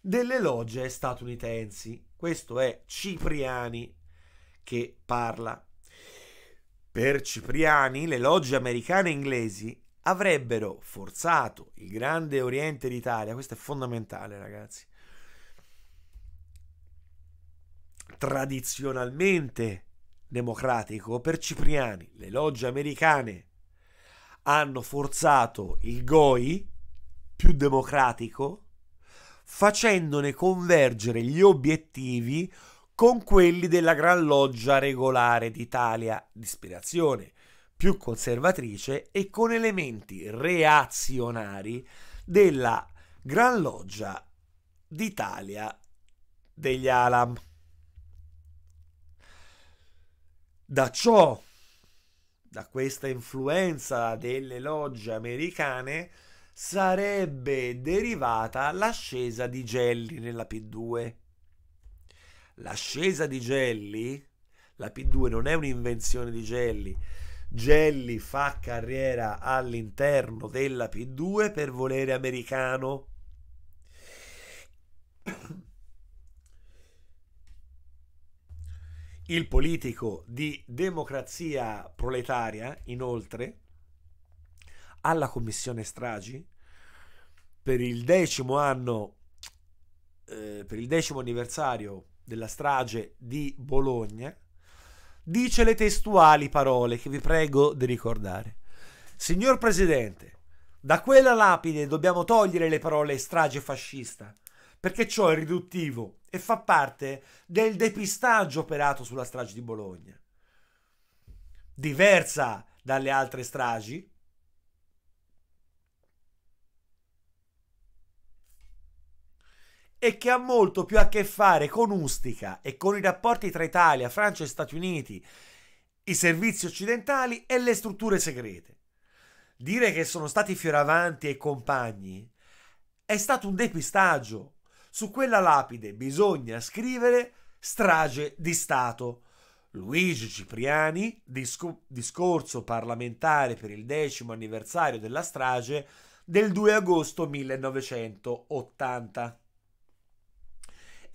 A: delle logge statunitensi. Questo è Cipriani che parla. Per Cipriani, le logge americane e inglesi avrebbero forzato il grande oriente d'Italia, questo è fondamentale ragazzi, tradizionalmente democratico per Cipriani, le logge americane hanno forzato il GOI più democratico facendone convergere gli obiettivi con quelli della Gran Loggia regolare d'Italia di ispirazione più conservatrice e con elementi reazionari della Gran Loggia d'Italia degli Alam. Da ciò, da questa influenza delle logge americane, sarebbe derivata l'ascesa di Gelli nella P2. L'ascesa di Gelli, la P2 non è un'invenzione di Gelli, Gelli fa carriera all'interno della P2 per volere americano. Il politico di democrazia proletaria, inoltre, alla commissione stragi per il decimo anno, eh, per il decimo anniversario della strage di Bologna, dice le testuali parole che vi prego di ricordare. Signor Presidente, da quella lapide dobbiamo togliere le parole strage fascista, perché ciò è riduttivo e fa parte del depistaggio operato sulla strage di Bologna. Diversa dalle altre stragi, e che ha molto più a che fare con Ustica e con i rapporti tra Italia, Francia e Stati Uniti, i servizi occidentali e le strutture segrete. Dire che sono stati Fioravanti e compagni è stato un depistaggio. Su quella lapide bisogna scrivere strage di Stato. Luigi Cipriani, disco discorso parlamentare per il decimo anniversario della strage del 2 agosto 1980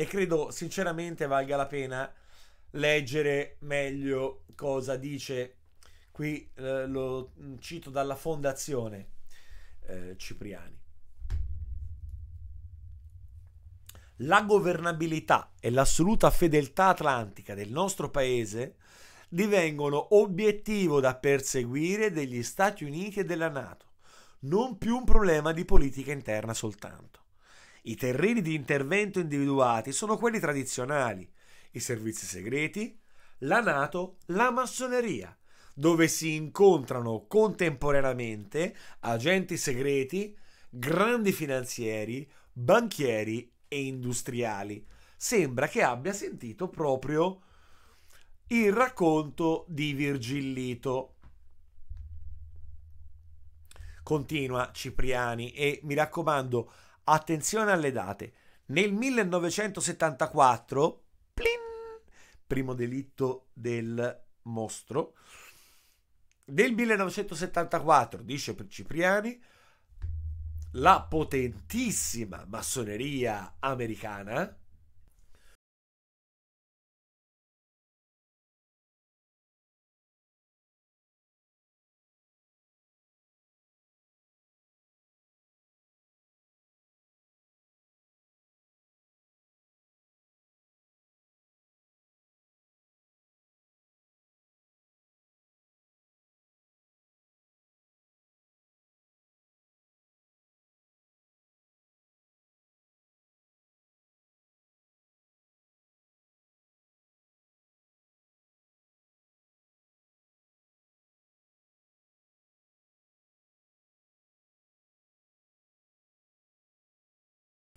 A: e credo sinceramente valga la pena leggere meglio cosa dice qui eh, lo cito dalla fondazione eh, Cipriani la governabilità e l'assoluta fedeltà atlantica del nostro paese divengono obiettivo da perseguire degli Stati Uniti e della Nato, non più un problema di politica interna soltanto. I terreni di intervento individuati sono quelli tradizionali, i servizi segreti, la Nato, la massoneria, dove si incontrano contemporaneamente agenti segreti, grandi finanzieri, banchieri e industriali. Sembra che abbia sentito proprio il racconto di Virgillito. Continua Cipriani e mi raccomando Attenzione alle date. Nel 1974, plin, primo delitto del mostro, nel 1974, dice Cipriani, la potentissima massoneria americana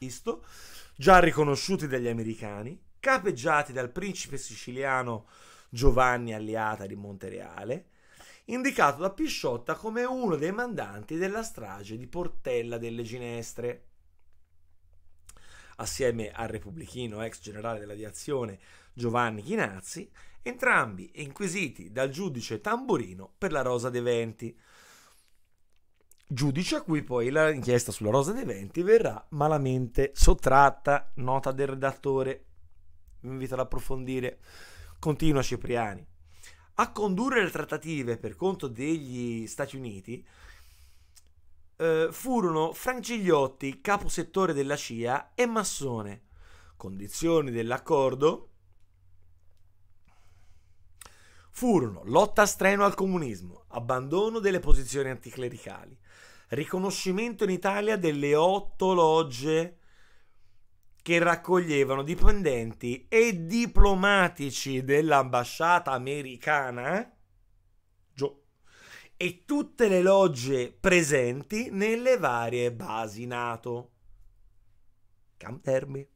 A: Cristo, già riconosciuti dagli americani, capeggiati dal principe siciliano Giovanni Alliata di Montereale, indicato da Pisciotta come uno dei mandanti della strage di Portella delle Ginestre. Assieme al repubblichino ex generale dell'aviazione Giovanni Chinazzi, entrambi inquisiti dal giudice Tamburino per la Rosa dei Venti, giudice a cui poi l'inchiesta sulla rosa dei venti verrà malamente sottratta, nota del redattore, mi invito ad approfondire, continua Cipriani. A condurre le trattative per conto degli Stati Uniti eh, furono Frank capo settore della CIA, e Massone. Condizioni dell'accordo furono lotta a streno al comunismo, abbandono delle posizioni anticlericali, riconoscimento in Italia delle otto logge che raccoglievano dipendenti e diplomatici dell'ambasciata americana Gio, e tutte le logge presenti nelle varie basi NATO. Camp Campermi.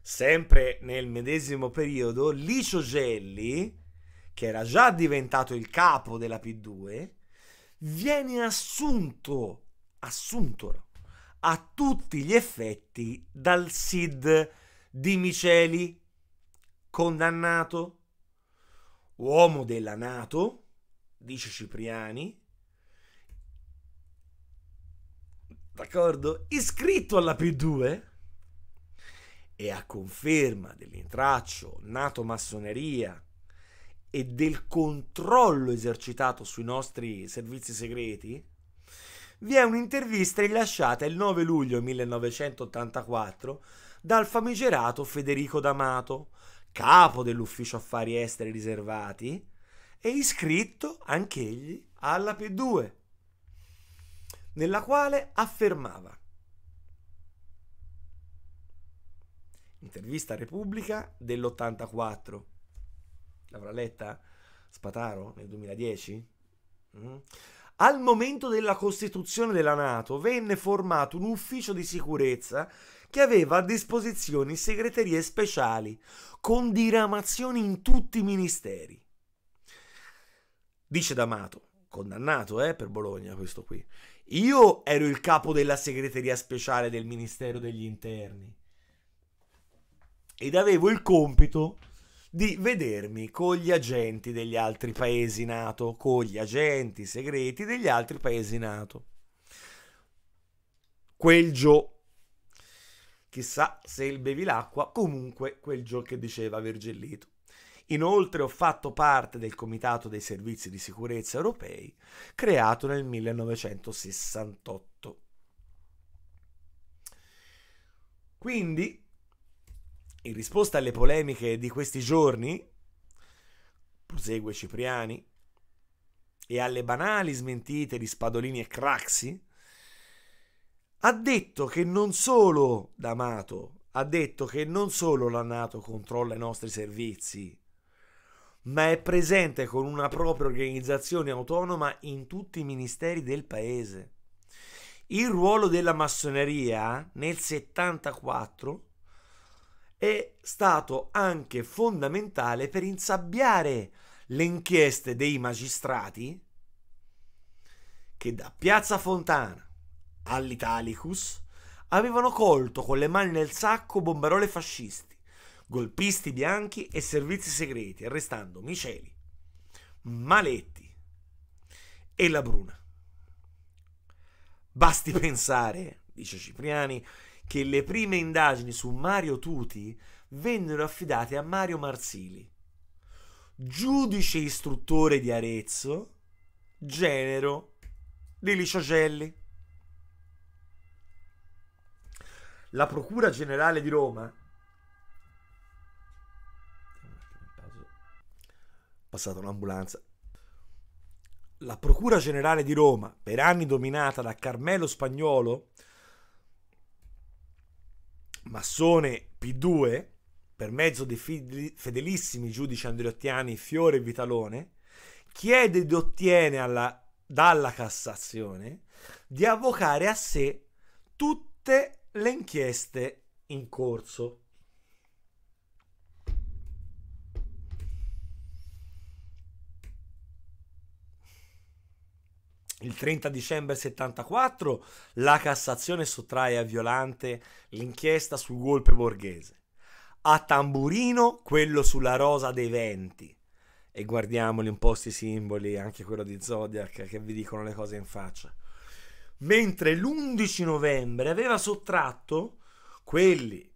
A: Sempre nel medesimo periodo, Licio Gelli, che era già diventato il capo della P2, viene assunto, assunto a tutti gli effetti dal Sid di Miceli, condannato, uomo della Nato, dice Cipriani, d'accordo, iscritto alla P2 e a conferma dell'intraccio nato massoneria e del controllo esercitato sui nostri servizi segreti, vi è un'intervista rilasciata il 9 luglio 1984 dal famigerato Federico D'Amato, capo dell'ufficio affari esteri riservati, e iscritto anch'egli alla P2, nella quale affermava Intervista Repubblica dell'84 L'avrà letta Spataro nel 2010? Mm. Al momento della costituzione della Nato venne formato un ufficio di sicurezza che aveva a disposizione segreterie speciali con diramazioni in tutti i ministeri. Dice D'Amato, condannato eh, per Bologna questo qui. Io ero il capo della segreteria speciale del Ministero degli Interni ed avevo il compito di vedermi con gli agenti degli altri paesi NATO, con gli agenti segreti degli altri paesi NATO. Quel Gio, chissà se il bevi l'acqua, comunque quel Gio che diceva Vergellito. Inoltre ho fatto parte del Comitato dei Servizi di Sicurezza Europei, creato nel 1968. Quindi in risposta alle polemiche di questi giorni, prosegue Cipriani, e alle banali smentite di Spadolini e Craxi, ha detto che non solo D'Amato ha detto che non solo la Nato controlla i nostri servizi, ma è presente con una propria organizzazione autonoma in tutti i ministeri del paese. Il ruolo della massoneria nel 74 è stato anche fondamentale per insabbiare le inchieste dei magistrati che da Piazza Fontana all'Italicus avevano colto con le mani nel sacco bombarole fascisti, golpisti bianchi e servizi segreti, arrestando Miceli, Maletti e la Bruna. Basti pensare, dice Cipriani, che le prime indagini su Mario Tuti vennero affidate a Mario Marsili, giudice istruttore di Arezzo, genero di Licciogelli. La Procura Generale di Roma passata un'ambulanza. La Procura Generale di Roma, per anni dominata da Carmelo Spagnolo, Massone P2, per mezzo dei fedelissimi giudici andreottiani Fiore e Vitalone, chiede ed ottiene alla, dalla Cassazione di avvocare a sé tutte le inchieste in corso. Il 30 dicembre 74 la Cassazione sottrae a Violante l'inchiesta sul golpe borghese, a Tamburino quello sulla rosa dei venti. E guardiamoli un po' questi simboli, anche quello di Zodiac che vi dicono le cose in faccia. Mentre l'11 novembre aveva sottratto quelli,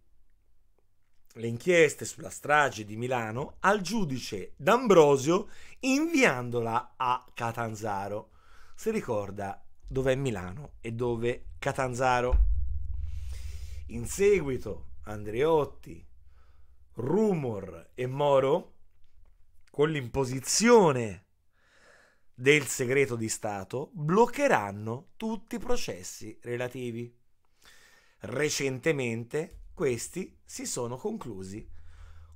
A: le inchieste sulla strage di Milano al giudice D'Ambrosio inviandola a Catanzaro si ricorda dove è Milano e dove Catanzaro. In seguito Andreotti, Rumor e Moro, con l'imposizione del segreto di Stato, bloccheranno tutti i processi relativi. Recentemente questi si sono conclusi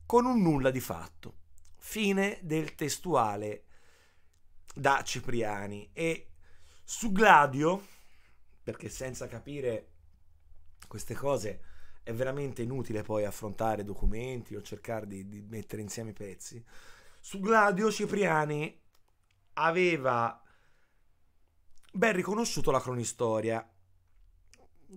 A: con un nulla di fatto. Fine del testuale da Cipriani e su Gladio, perché senza capire queste cose è veramente inutile poi affrontare documenti o cercare di, di mettere insieme i pezzi. Su Gladio Cipriani aveva ben riconosciuto la cronistoria.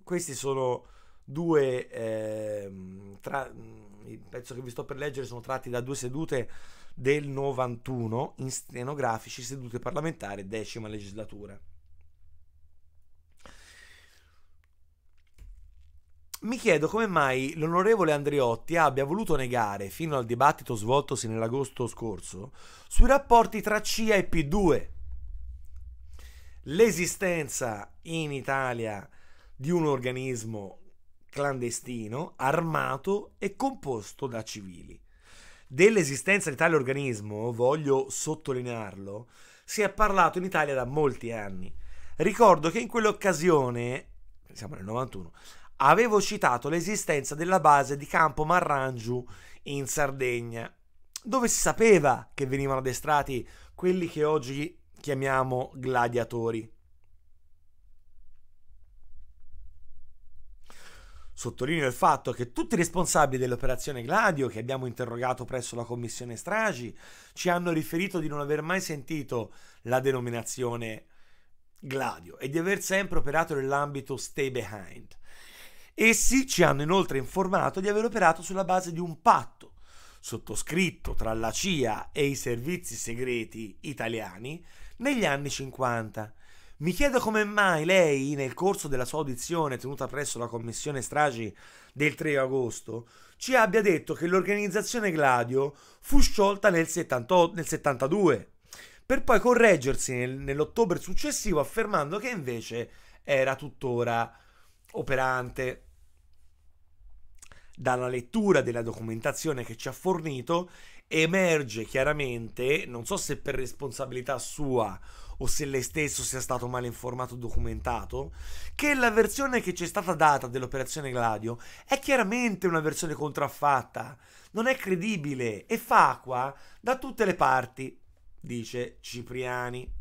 A: Questi sono due eh, tra, il pezzo che vi sto per leggere sono tratti da due sedute del 91 in stenografici sedute parlamentari decima legislatura. mi chiedo come mai l'onorevole Andriotti abbia voluto negare, fino al dibattito svoltosi nell'agosto scorso, sui rapporti tra CIA e P2, l'esistenza in Italia di un organismo clandestino, armato e composto da civili. Dell'esistenza di tale organismo, voglio sottolinearlo, si è parlato in Italia da molti anni. Ricordo che in quell'occasione, siamo nel 91, avevo citato l'esistenza della base di Campo Marrangiu in Sardegna, dove si sapeva che venivano addestrati quelli che oggi chiamiamo gladiatori. Sottolineo il fatto che tutti i responsabili dell'operazione Gladio che abbiamo interrogato presso la commissione stragi ci hanno riferito di non aver mai sentito la denominazione Gladio e di aver sempre operato nell'ambito stay behind, Essi ci hanno inoltre informato di aver operato sulla base di un patto sottoscritto tra la CIA e i servizi segreti italiani negli anni 50. Mi chiedo come mai lei, nel corso della sua audizione tenuta presso la commissione stragi del 3 agosto, ci abbia detto che l'organizzazione Gladio fu sciolta nel, 70, nel 72, per poi correggersi nel, nell'ottobre successivo affermando che invece era tuttora operante dalla lettura della documentazione che ci ha fornito, emerge chiaramente, non so se per responsabilità sua o se lei stesso sia stato male informato o documentato, che la versione che ci è stata data dell'operazione Gladio è chiaramente una versione contraffatta, non è credibile e fa acqua da tutte le parti, dice Cipriani.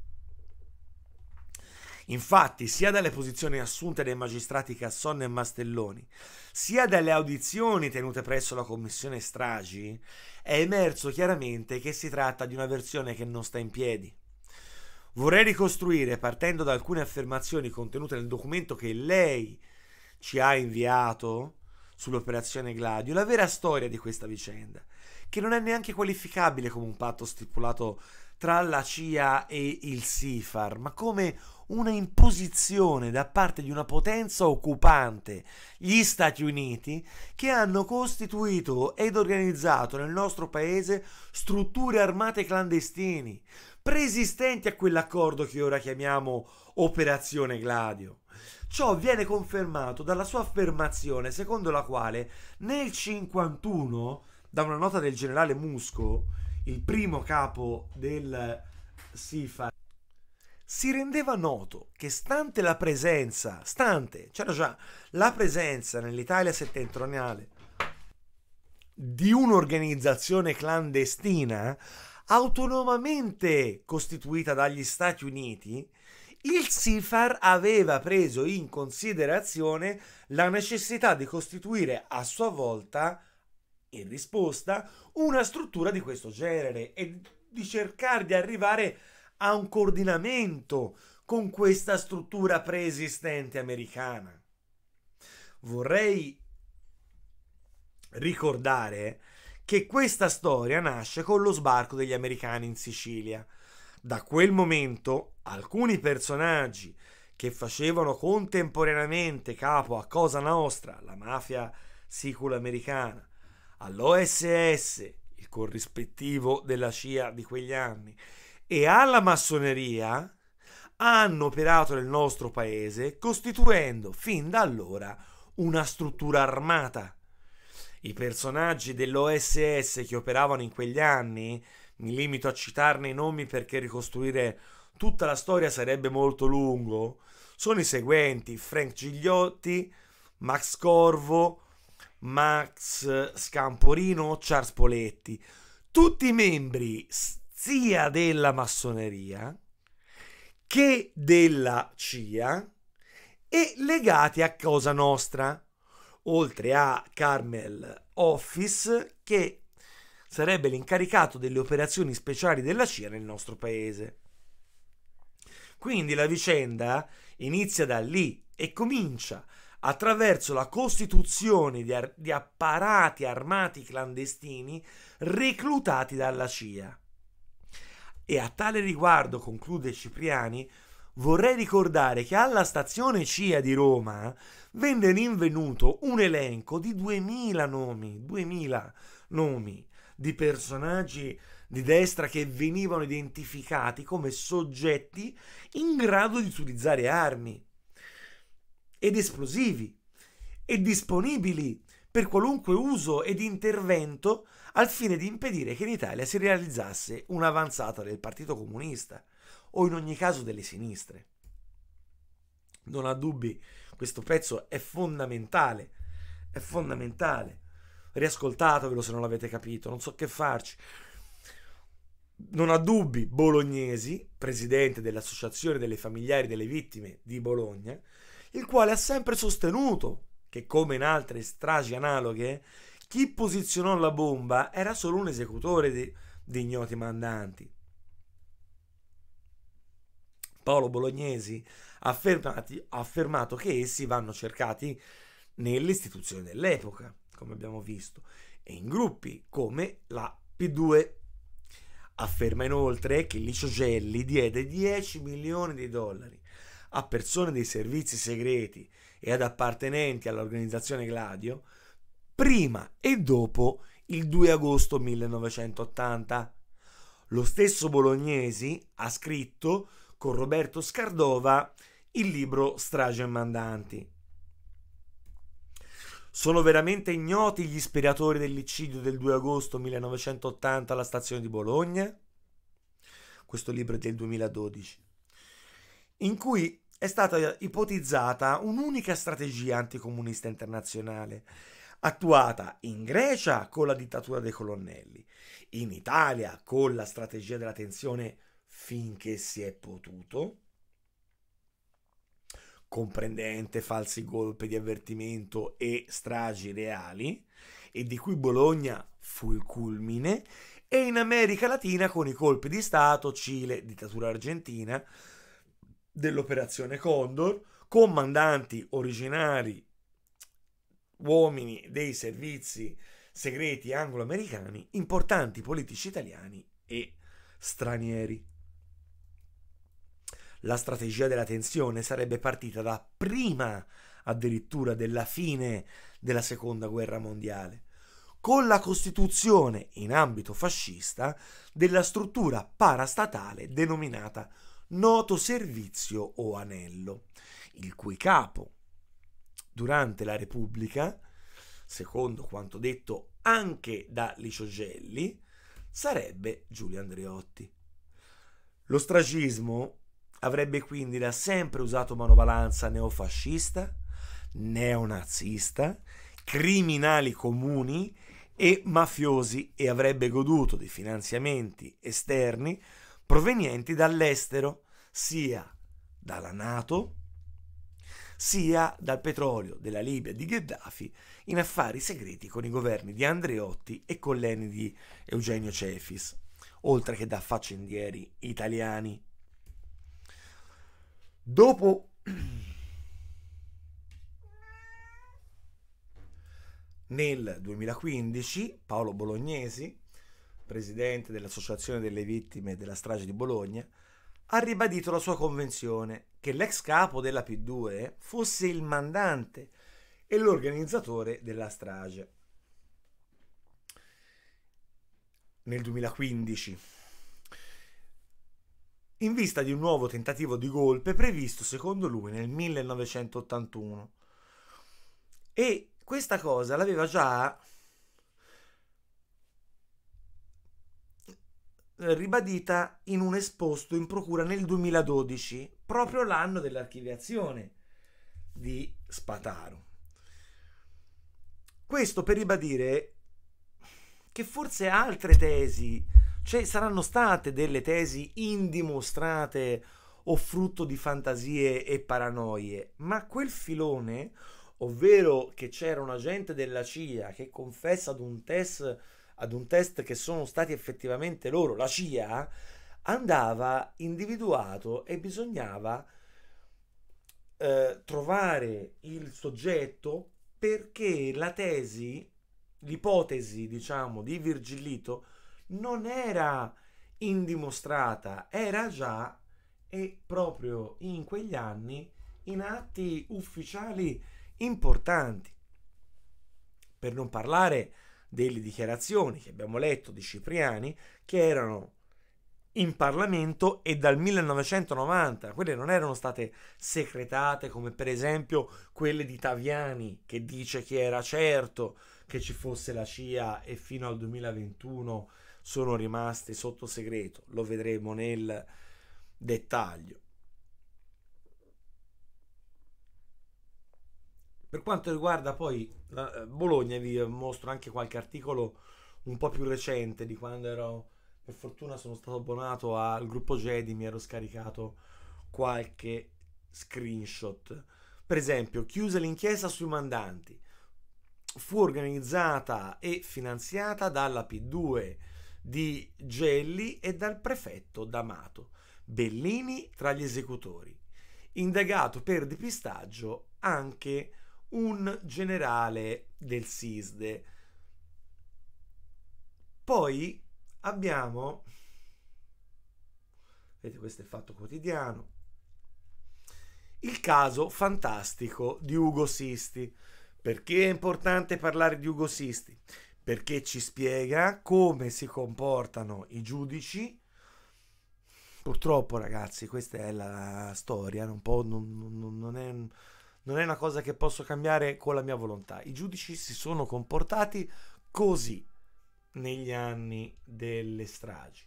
A: Infatti, sia dalle posizioni assunte dai magistrati Casson e Mastelloni, sia dalle audizioni tenute presso la commissione stragi, è emerso chiaramente che si tratta di una versione che non sta in piedi. Vorrei ricostruire, partendo da alcune affermazioni contenute nel documento che lei ci ha inviato sull'operazione Gladio, la vera storia di questa vicenda, che non è neanche qualificabile come un patto stipulato tra la CIA e il SIFAR, ma come una imposizione da parte di una potenza occupante, gli Stati Uniti, che hanno costituito ed organizzato nel nostro paese strutture armate clandestini, preesistenti a quell'accordo che ora chiamiamo Operazione Gladio. Ciò viene confermato dalla sua affermazione secondo la quale nel 1951, da una nota del generale Musco, il primo capo del SIFA, si rendeva noto che stante la presenza, stante, c'era già la presenza nell'Italia settentrionale di un'organizzazione clandestina autonomamente costituita dagli Stati Uniti, il SIFAR aveva preso in considerazione la necessità di costituire a sua volta in risposta una struttura di questo genere e di cercare di arrivare a un coordinamento con questa struttura preesistente americana. Vorrei ricordare che questa storia nasce con lo sbarco degli americani in Sicilia. Da quel momento alcuni personaggi che facevano contemporaneamente capo a Cosa Nostra, la mafia sicula americana, all'OSS, il corrispettivo della CIA di quegli anni, e alla massoneria hanno operato nel nostro paese costituendo fin da allora una struttura armata. I personaggi dell'OSS che operavano in quegli anni, mi limito a citarne i nomi perché ricostruire tutta la storia sarebbe molto lungo, sono i seguenti: Frank Gigliotti, Max Corvo, Max Scamporino, Charles Poletti, tutti membri sia della massoneria che della CIA e legati a Cosa Nostra, oltre a Carmel Office che sarebbe l'incaricato delle operazioni speciali della CIA nel nostro paese. Quindi la vicenda inizia da lì e comincia attraverso la costituzione di, ar- di apparati armati clandestini reclutati dalla CIA. E a tale riguardo, conclude Cipriani, vorrei ricordare che alla stazione CIA di Roma venne rinvenuto un elenco di 2000 nomi, 2000 nomi di personaggi di destra che venivano identificati come soggetti in grado di utilizzare armi ed esplosivi e disponibili per qualunque uso ed intervento al fine di impedire che in Italia si realizzasse un'avanzata del Partito Comunista o in ogni caso delle sinistre. Non ha dubbi, questo pezzo è fondamentale, è fondamentale. Riascoltatevelo se non l'avete capito, non so che farci. Non ha dubbi, Bolognesi, presidente dell'Associazione delle Familiari delle Vittime di Bologna, il quale ha sempre sostenuto che, come in altre stragi analoghe, chi posizionò la bomba era solo un esecutore di, di ignoti mandanti. Paolo Bolognesi ha, ha affermato che essi vanno cercati nelle istituzioni dell'epoca, come abbiamo visto, e in gruppi come la P2. Afferma inoltre che Licio Gelli diede 10 milioni di dollari a persone dei servizi segreti e ad appartenenti all'organizzazione Gladio prima e dopo il 2 agosto 1980. Lo stesso Bolognesi ha scritto con Roberto Scardova il libro Strage e Mandanti. Sono veramente ignoti gli ispiratori dell'iccidio del 2 agosto 1980 alla stazione di Bologna? Questo libro è del 2012 in cui è stata ipotizzata un'unica strategia anticomunista internazionale, attuata in Grecia con la dittatura dei colonnelli, in Italia con la strategia della tensione finché si è potuto, comprendente falsi colpi di avvertimento e stragi reali, e di cui Bologna fu il culmine, e in America Latina con i colpi di Stato, Cile, dittatura argentina, dell'operazione Condor, comandanti originari, uomini dei servizi segreti anglo-americani, importanti politici italiani e stranieri. La strategia della tensione sarebbe partita da prima addirittura della fine della seconda guerra mondiale, con la costituzione in ambito fascista della struttura parastatale denominata noto servizio o anello, il cui capo, durante la Repubblica, secondo quanto detto anche da Licio Gelli, sarebbe Giulio Andreotti. Lo stragismo avrebbe quindi da sempre usato manovalanza neofascista, neonazista, criminali comuni e mafiosi e avrebbe goduto di finanziamenti esterni provenienti dall'estero, sia dalla Nato, sia dal petrolio della Libia di Gheddafi in affari segreti con i governi di Andreotti e con l'ENI di Eugenio Cefis, oltre che da faccendieri italiani. Dopo nel 2015 Paolo Bolognesi presidente dell'Associazione delle Vittime della strage di Bologna, ha ribadito la sua convenzione che l'ex capo della P2 fosse il mandante e l'organizzatore della strage. Nel 2015, in vista di un nuovo tentativo di golpe previsto secondo lui nel 1981. E questa cosa l'aveva già Eh, ribadita in un esposto in procura nel 2012, proprio l'anno dell'archiviazione di Spataro. Questo per ribadire che forse altre tesi, cioè saranno state delle tesi indimostrate o frutto di fantasie e paranoie, ma quel filone, ovvero che c'era un agente della CIA che confessa ad un test ad un test che sono stati effettivamente loro, la CIA, andava individuato e bisognava eh, trovare il soggetto perché la tesi, l'ipotesi, diciamo, di Virgilito non era indimostrata, era già e proprio in quegli anni in atti ufficiali importanti. Per non parlare delle dichiarazioni che abbiamo letto di Cipriani che erano in Parlamento e dal 1990. Quelle non erano state secretate come per esempio quelle di Taviani che dice che era certo che ci fosse la CIA e fino al 2021 sono rimaste sotto segreto. Lo vedremo nel dettaglio. Per quanto riguarda poi la, eh, Bologna, vi mostro anche qualche articolo un po' più recente di quando ero, per fortuna sono stato abbonato al gruppo Jedi, mi ero scaricato qualche screenshot. Per esempio, chiusa l'inchiesta sui mandanti, fu organizzata e finanziata dalla P2 di Gelli e dal prefetto D'Amato. Bellini tra gli esecutori, indagato per depistaggio anche un generale del SISDE. Poi abbiamo, vedete questo è fatto quotidiano, il caso fantastico di Ugo Sisti. Perché è importante parlare di Ugo Sisti? Perché ci spiega come si comportano i giudici. Purtroppo ragazzi, questa è la storia, non, può, non, non, non è non è una cosa che posso cambiare con la mia volontà. I giudici si sono comportati così negli anni delle stragi.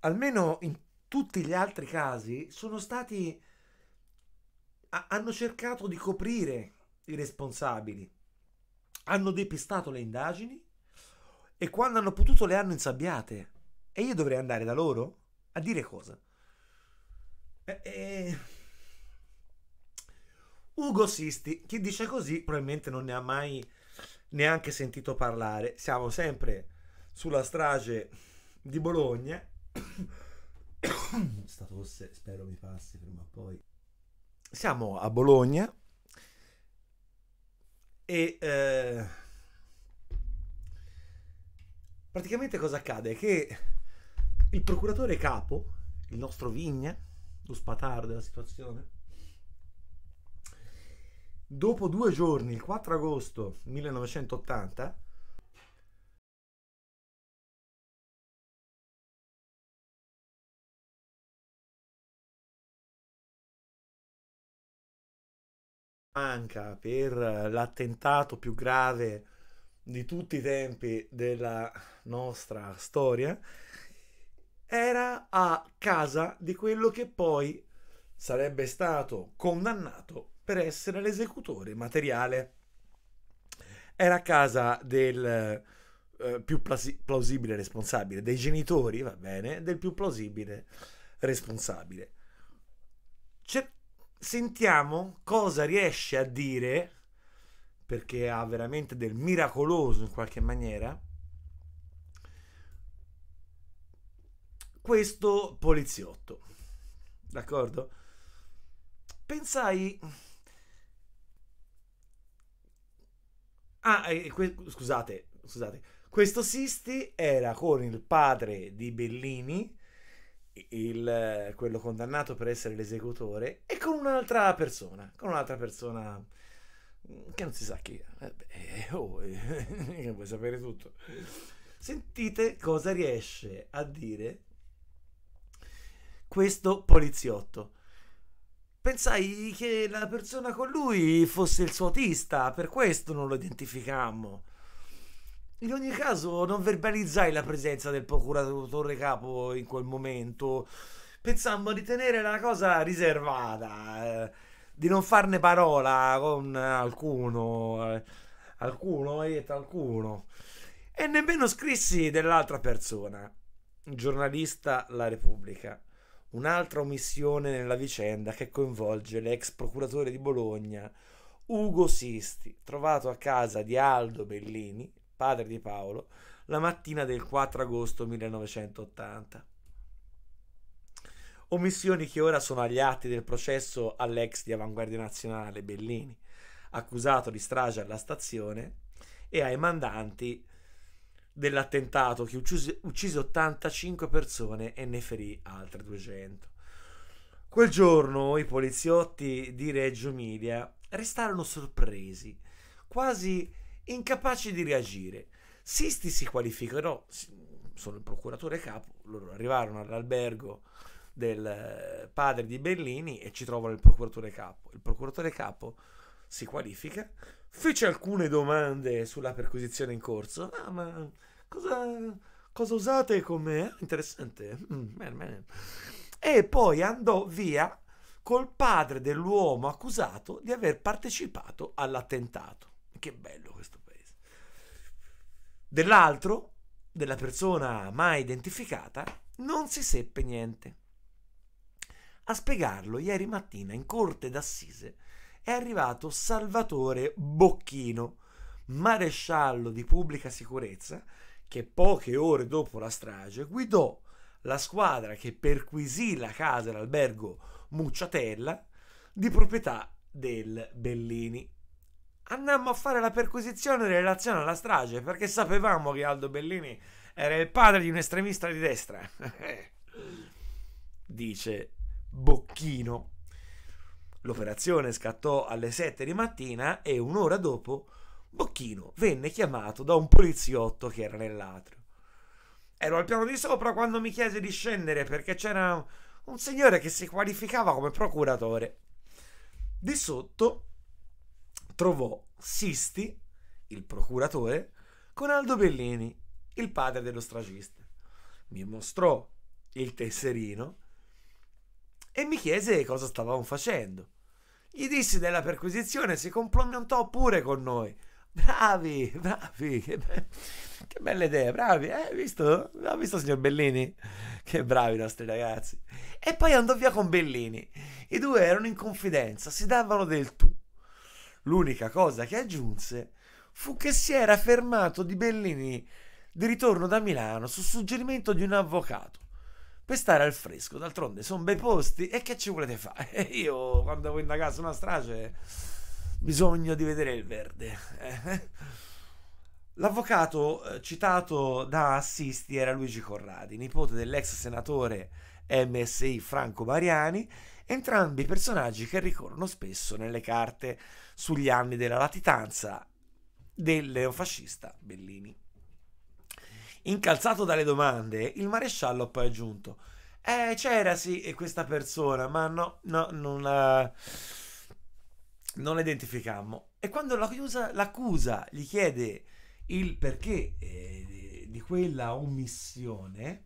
A: almeno in tutti gli altri casi, sono stati... hanno cercato di coprire i responsabili, hanno depistato le indagini e quando hanno potuto le hanno insabbiate. E io dovrei andare da loro a dire cosa? e... Eh, eh, Ugo Sisti, chi dice così probabilmente non ne ha mai neanche sentito parlare. Siamo sempre sulla strage di Bologna Sta tosse, spero mi passi prima o poi. Siamo a Bologna e eh, praticamente cosa accade? Che il procuratore capo, il nostro Vigna, lo spatar della situazione, dopo due giorni, il 4 agosto 1980, manca per l'attentato più grave di tutti i tempi della nostra storia era a casa di quello che poi sarebbe stato condannato per essere l'esecutore materiale. Era a casa del eh, più plausibile responsabile, dei genitori, va bene, del più plausibile responsabile. Cer- sentiamo cosa riesce a dire, perché ha veramente del miracoloso in qualche maniera, questo poliziotto. D'accordo? Pensai... Ah, eh, que- scusate, scusate. Questo Sisti era con il padre di Bellini, il, eh, quello condannato per essere l'esecutore e con un'altra persona, con un'altra persona mm, che non si sa chi è, eh, oh, eh, vuoi sapere tutto. Sentite cosa riesce a dire questo poliziotto. Pensai che la persona con lui fosse il suo autista, per questo non lo identificammo. In ogni caso, non verbalizzai la presenza del procuratore capo in quel momento. Pensammo di tenere la cosa riservata, eh, di non farne parola con alcuno, eh, alcuno e talcuno. E nemmeno scrissi dell'altra persona, giornalista La Repubblica. Un'altra omissione nella vicenda che coinvolge l'ex procuratore di Bologna, Ugo Sisti, trovato a casa di Aldo Bellini, padre di Paolo, la mattina del 4 agosto 1980. Omissioni che ora sono agli atti del processo all'ex di Avanguardia Nazionale Bellini, accusato di strage alla stazione, e ai mandanti dell'attentato che uccise, uccise 85 persone e ne ferì altre 200. Quel giorno i poliziotti di Reggio Media restarono sorpresi, quasi incapaci di reagire. Sisti si qualificherò, sono il procuratore capo, loro arrivarono all'albergo del eh, padre di Bellini e ci trovano il procuratore capo. Il procuratore capo si qualifica, fece alcune domande sulla perquisizione in corso. Ah, ma cosa, cosa usate come... Ah, interessante. Mm, E poi andò via col padre dell'uomo accusato di aver partecipato all'attentato. Che bello questo paese. Dell'altro, della persona mai identificata, non si seppe niente. A spiegarlo ieri mattina in corte d'assise è arrivato Salvatore Bocchino, maresciallo di pubblica sicurezza, che poche ore dopo la strage guidò la squadra che perquisì la casa e l'albergo Mucciatella di proprietà del Bellini andammo a fare la perquisizione in relazione alla strage perché sapevamo che Aldo Bellini era il padre di un estremista di destra. Dice Bocchino. L'operazione scattò alle 7 di mattina e un'ora dopo Bocchino venne chiamato da un poliziotto che era nell'atrio. Ero al piano di sopra quando mi chiese di scendere perché c'era un signore che si qualificava come procuratore. Di sotto trovò Sisti, il procuratore, con Aldo Bellini, il padre dello stragista. Mi mostrò il tesserino e mi chiese cosa stavamo facendo. Gli dissi della perquisizione, si complimentò pure con noi. Bravi, bravi, che, be- che belle idee, bravi, eh, visto? Ha visto signor Bellini? Che bravi i nostri ragazzi. E poi andò via con Bellini. I due erano in confidenza, si davano del tutto. L'unica cosa che aggiunse fu che si era fermato di Bellini di ritorno da Milano su suggerimento di un avvocato per stare al fresco. D'altronde sono bei posti e che ci volete fare? Io quando devo indagare su una strage bisogno di vedere il verde. Eh. L'avvocato eh, citato da Assisti era Luigi Corradi, nipote dell'ex senatore MSI Franco Mariani, entrambi personaggi che ricorrono spesso nelle carte sugli anni della latitanza del neofascista Bellini. Incalzato dalle domande, il maresciallo ha poi aggiunto: Eh, c'era sì questa persona, ma no, no, non la, non la E quando l'accusa, l'accusa gli chiede il perché eh, di quella omissione,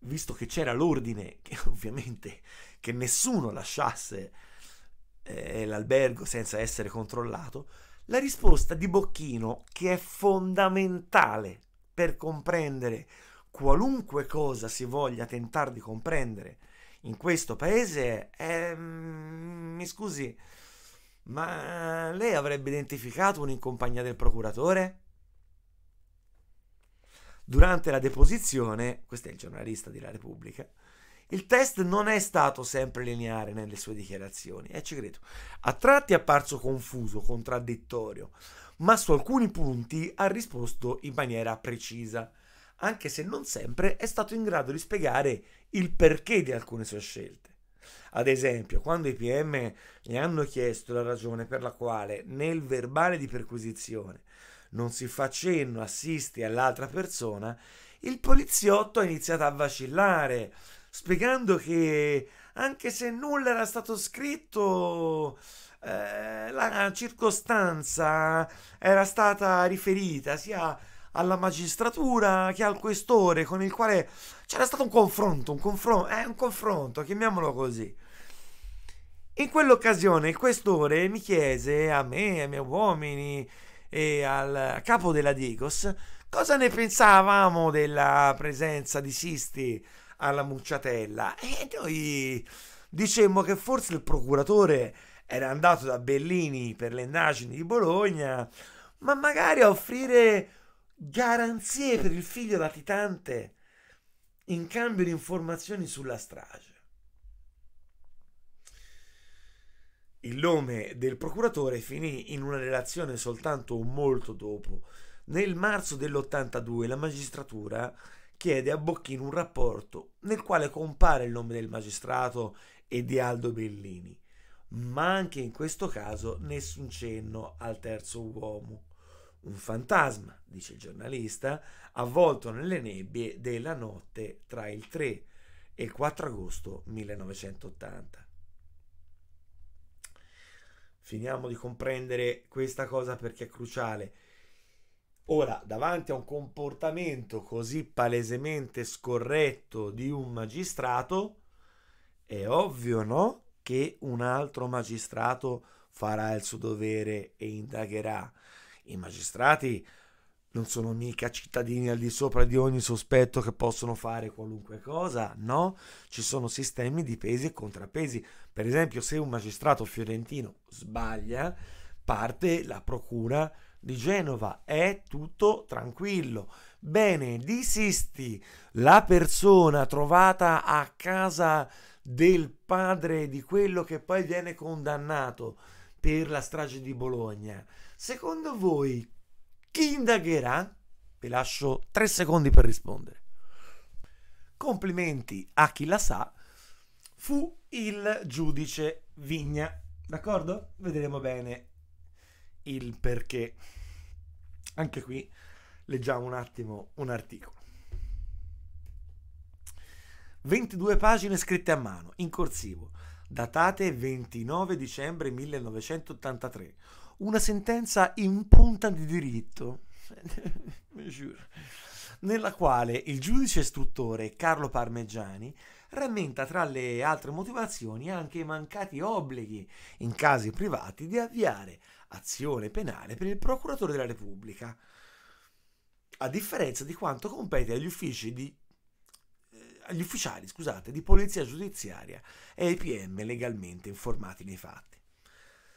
A: visto che c'era l'ordine che ovviamente che nessuno lasciasse eh, l'albergo senza essere controllato, la risposta di Bocchino, che è fondamentale per comprendere qualunque cosa si voglia tentare di comprendere in questo paese, è, mm, mi scusi, ma lei avrebbe identificato un'incompagnia del procuratore? Durante la deposizione, questo è il giornalista della Repubblica, il test non è stato sempre lineare nelle sue dichiarazioni, è eh, A tratti è apparso confuso, contraddittorio, ma su alcuni punti ha risposto in maniera precisa, anche se non sempre è stato in grado di spiegare il perché di alcune sue scelte. Ad esempio, quando i PM gli hanno chiesto la ragione per la quale nel verbale di perquisizione non si fa cenno assisti all'altra persona, il poliziotto ha iniziato a vacillare, spiegando che anche se nulla era stato scritto, eh, la circostanza era stata riferita sia alla magistratura che al questore, con il quale c'era stato un confronto, un confronto, eh, un confronto, chiamiamolo così. In quell'occasione il questore mi chiese a me, ai miei uomini e al capo della Digos cosa ne pensavamo della presenza di Sisti alla mucciatella. E noi dicemmo che forse il procuratore era andato da Bellini per le indagini di Bologna, ma magari a offrire garanzie per il figlio latitante in cambio di informazioni sulla strage. Il nome del procuratore finì in una relazione soltanto molto dopo. Nel marzo dell'82 la magistratura chiede a Bocchino un rapporto nel quale compare il nome del magistrato e di Aldo Bellini, ma anche in questo caso nessun cenno al terzo uomo. Un fantasma, dice il giornalista, avvolto nelle nebbie della notte tra il 3 e il 4 agosto 1980. Finiamo di comprendere questa cosa perché è cruciale Ora, davanti a un comportamento così palesemente scorretto di un magistrato, è ovvio, no? Che un altro magistrato farà il suo dovere e indagherà. I magistrati non sono mica cittadini al di sopra di ogni sospetto che possono fare qualunque cosa, no? Ci sono sistemi di pesi e contrapesi. Per esempio, se un magistrato fiorentino sbaglia, parte la procura di Genova è tutto tranquillo. Bene, disisti, la persona trovata a casa del padre di quello che poi viene condannato per la strage di Bologna, secondo voi chi indagherà? Vi lascio tre secondi per rispondere. Complimenti a chi la sa, fu il giudice Vigna. D'accordo? Vedremo bene il perché. Anche qui leggiamo un attimo un articolo. 22 pagine scritte a mano, in corsivo, datate 29 dicembre 1983. Una sentenza in punta di diritto, nella quale il giudice istruttore Carlo Parmeggiani rammenta tra le altre motivazioni anche i mancati obblighi in casi privati di avviare azione penale per il procuratore della Repubblica, a differenza di quanto compete agli uffici di eh, agli ufficiali scusate, di polizia giudiziaria e ai PM legalmente informati nei fatti.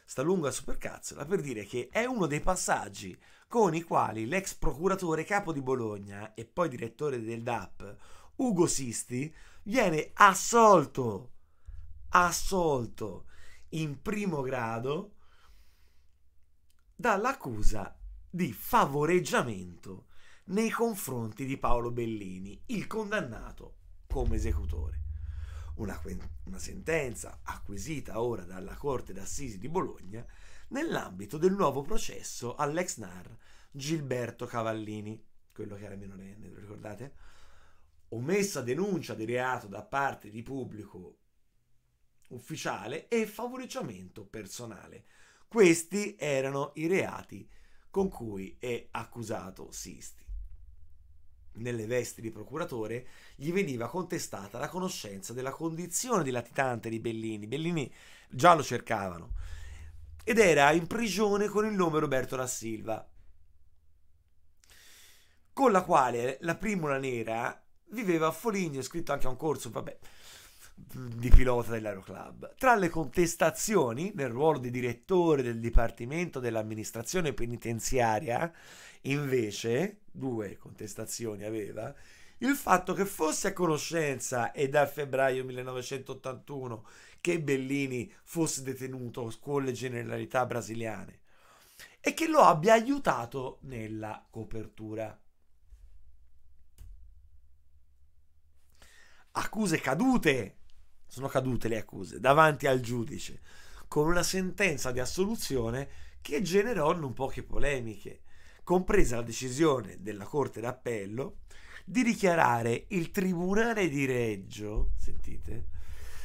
A: Sta lunga supercazzola per dire che è uno dei passaggi con i quali l'ex procuratore capo di Bologna e poi direttore del DAP, Ugo Sisti, viene assolto, assolto in primo grado dall'accusa di favoreggiamento nei confronti di Paolo Bellini, il condannato come esecutore. Una, una, sentenza acquisita ora dalla Corte d'Assisi di Bologna nell'ambito del nuovo processo all'ex NAR Gilberto Cavallini, quello che era minorenne, lo ricordate? Omessa denuncia di reato da parte di pubblico ufficiale e favoreggiamento personale questi erano i reati con cui è accusato Sisti. Nelle vesti di procuratore gli veniva contestata la conoscenza della condizione di latitante di Bellini. Bellini già lo cercavano ed era in prigione con il nome Roberto da Silva, con la quale la primula nera viveva a Foligno, scritto anche a un corso, vabbè, di pilota dell'aeroclub. Tra le contestazioni nel ruolo di direttore del Dipartimento dell'amministrazione penitenziaria, invece, due contestazioni aveva, il fatto che fosse a conoscenza e dal febbraio 1981 che Bellini fosse detenuto con le generalità brasiliane e che lo abbia aiutato nella copertura. Accuse cadute sono cadute le accuse davanti al giudice con una sentenza di assoluzione che generò non poche polemiche, compresa la decisione della Corte d'Appello di dichiarare il Tribunale di Reggio, sentite,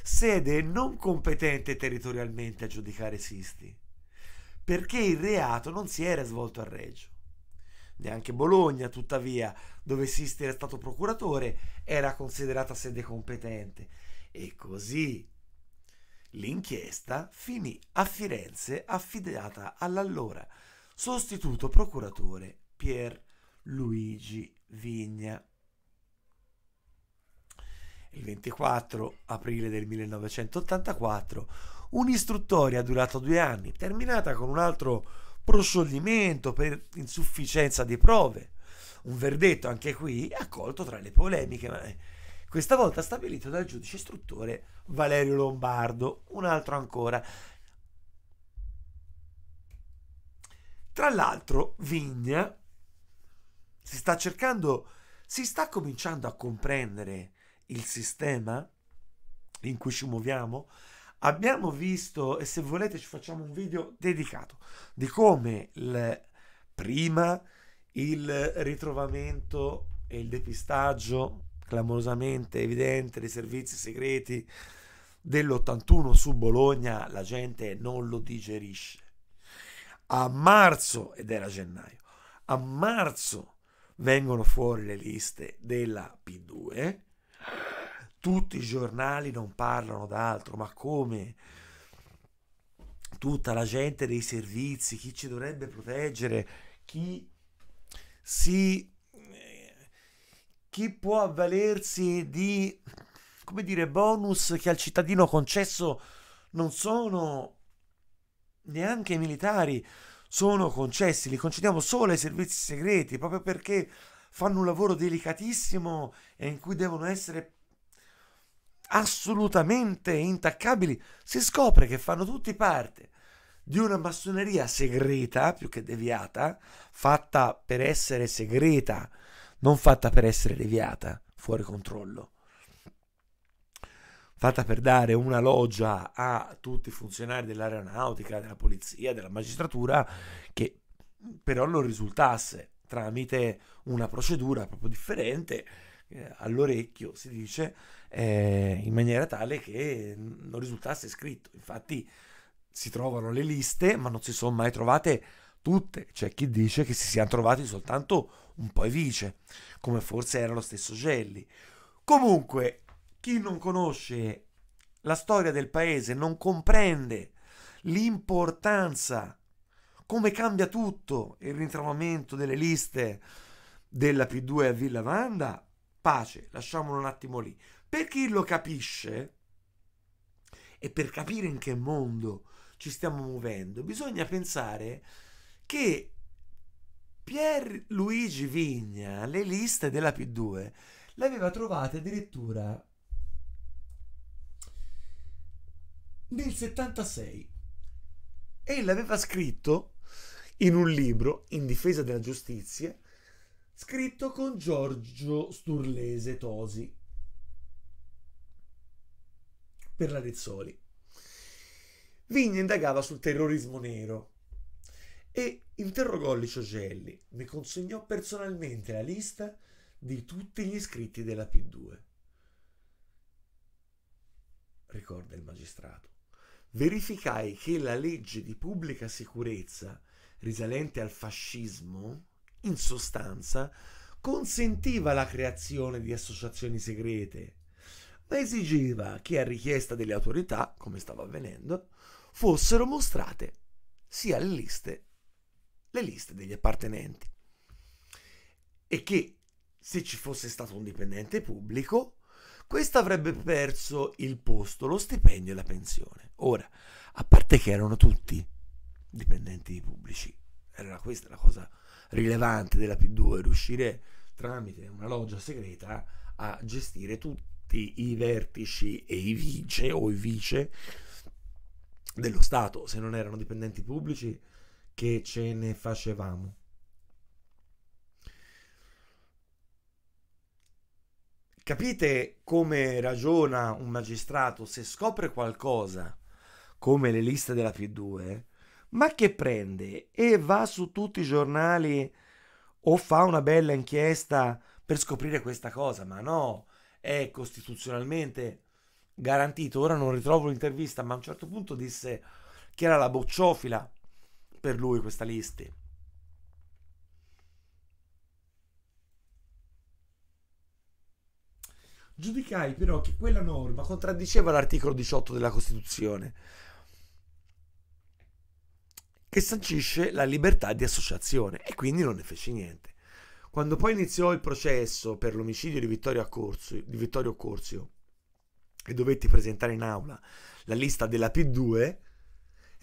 A: sede non competente territorialmente a giudicare Sisti, perché il reato non si era svolto a Reggio. Neanche Bologna, tuttavia, dove Sisti era stato procuratore, era considerata sede competente e così L'inchiesta finì a Firenze affidata all'allora sostituto procuratore Pier Luigi Vigna. Il 24 aprile del 1984 un'istruttoria durata due anni, terminata con un altro proscioglimento per insufficienza di prove. Un verdetto anche qui accolto tra le polemiche, eh, questa volta stabilito dal giudice istruttore Valerio Lombardo, un altro ancora. Tra l'altro, Vigna si sta cercando, si sta cominciando a comprendere il sistema in cui ci muoviamo. Abbiamo visto, e se volete ci facciamo un video dedicato, di come il, prima il ritrovamento e il depistaggio clamorosamente evidente dei servizi segreti dell'81 su Bologna, la gente non lo digerisce. A marzo, ed era gennaio, a marzo vengono fuori le liste della P2. Tutti i giornali non parlano d'altro, ma come? Tutta la gente dei servizi, chi ci dovrebbe proteggere, chi si chi può avvalersi di, come dire, bonus che al cittadino concesso non sono neanche militari, sono concessi, li concediamo solo ai servizi segreti, proprio perché fanno un lavoro delicatissimo e in cui devono essere assolutamente intaccabili, si scopre che fanno tutti parte di una massoneria segreta, più che deviata, fatta per essere segreta non fatta per essere deviata fuori controllo, fatta per dare una loggia a tutti i funzionari dell'aeronautica, della polizia, della magistratura, che però non risultasse tramite una procedura proprio differente eh, all'orecchio, si dice, eh, in maniera tale che non risultasse scritto. Infatti si trovano le liste, ma non si sono mai trovate tutte. C'è chi dice che si siano trovati soltanto un po' i vice, come forse era lo stesso Gelli. Comunque, chi non conosce la storia del paese non comprende l'importanza, come cambia tutto il ritrovamento delle liste della P2 a Villa Vanda, pace, lasciamolo un attimo lì. Per chi lo capisce e per capire in che mondo ci stiamo muovendo, bisogna pensare che Pier Luigi Vigna le liste della P2 le aveva trovate addirittura nel 76 e l'aveva scritto in un libro in difesa della giustizia scritto con Giorgio Sturlese Tosi per la Rizzoli. Vigna indagava sul terrorismo nero e interrogò Licio Gelli, mi consegnò personalmente la lista di tutti gli iscritti della P2. Ricorda il magistrato. Verificai che la legge di pubblica sicurezza, risalente al fascismo, in sostanza, consentiva la creazione di associazioni segrete, ma esigeva che a richiesta delle autorità, come stava avvenendo, fossero mostrate sia le liste le liste degli appartenenti. E che se ci fosse stato un dipendente pubblico, questo avrebbe perso il posto, lo stipendio e la pensione. Ora, a parte che erano tutti dipendenti pubblici, era questa la cosa rilevante della P2, riuscire tramite una loggia segreta a gestire tutti i vertici e i vice o i vice dello Stato, se non erano dipendenti pubblici che ce ne facevamo. Capite come ragiona un magistrato se scopre qualcosa come le liste della P2, ma che prende e va su tutti i giornali o fa una bella inchiesta per scoprire questa cosa, ma no, è costituzionalmente garantito. Ora non ritrovo l'intervista, ma a un certo punto disse che era la bocciofila per lui questa lista. Giudicai però che quella norma contraddiceva l'articolo 18 della Costituzione, che sancisce la libertà di associazione, e quindi non ne feci niente. Quando poi iniziò il processo per l'omicidio di Vittorio, Accorzio, di Vittorio Corzio e dovetti presentare in aula la lista della P2,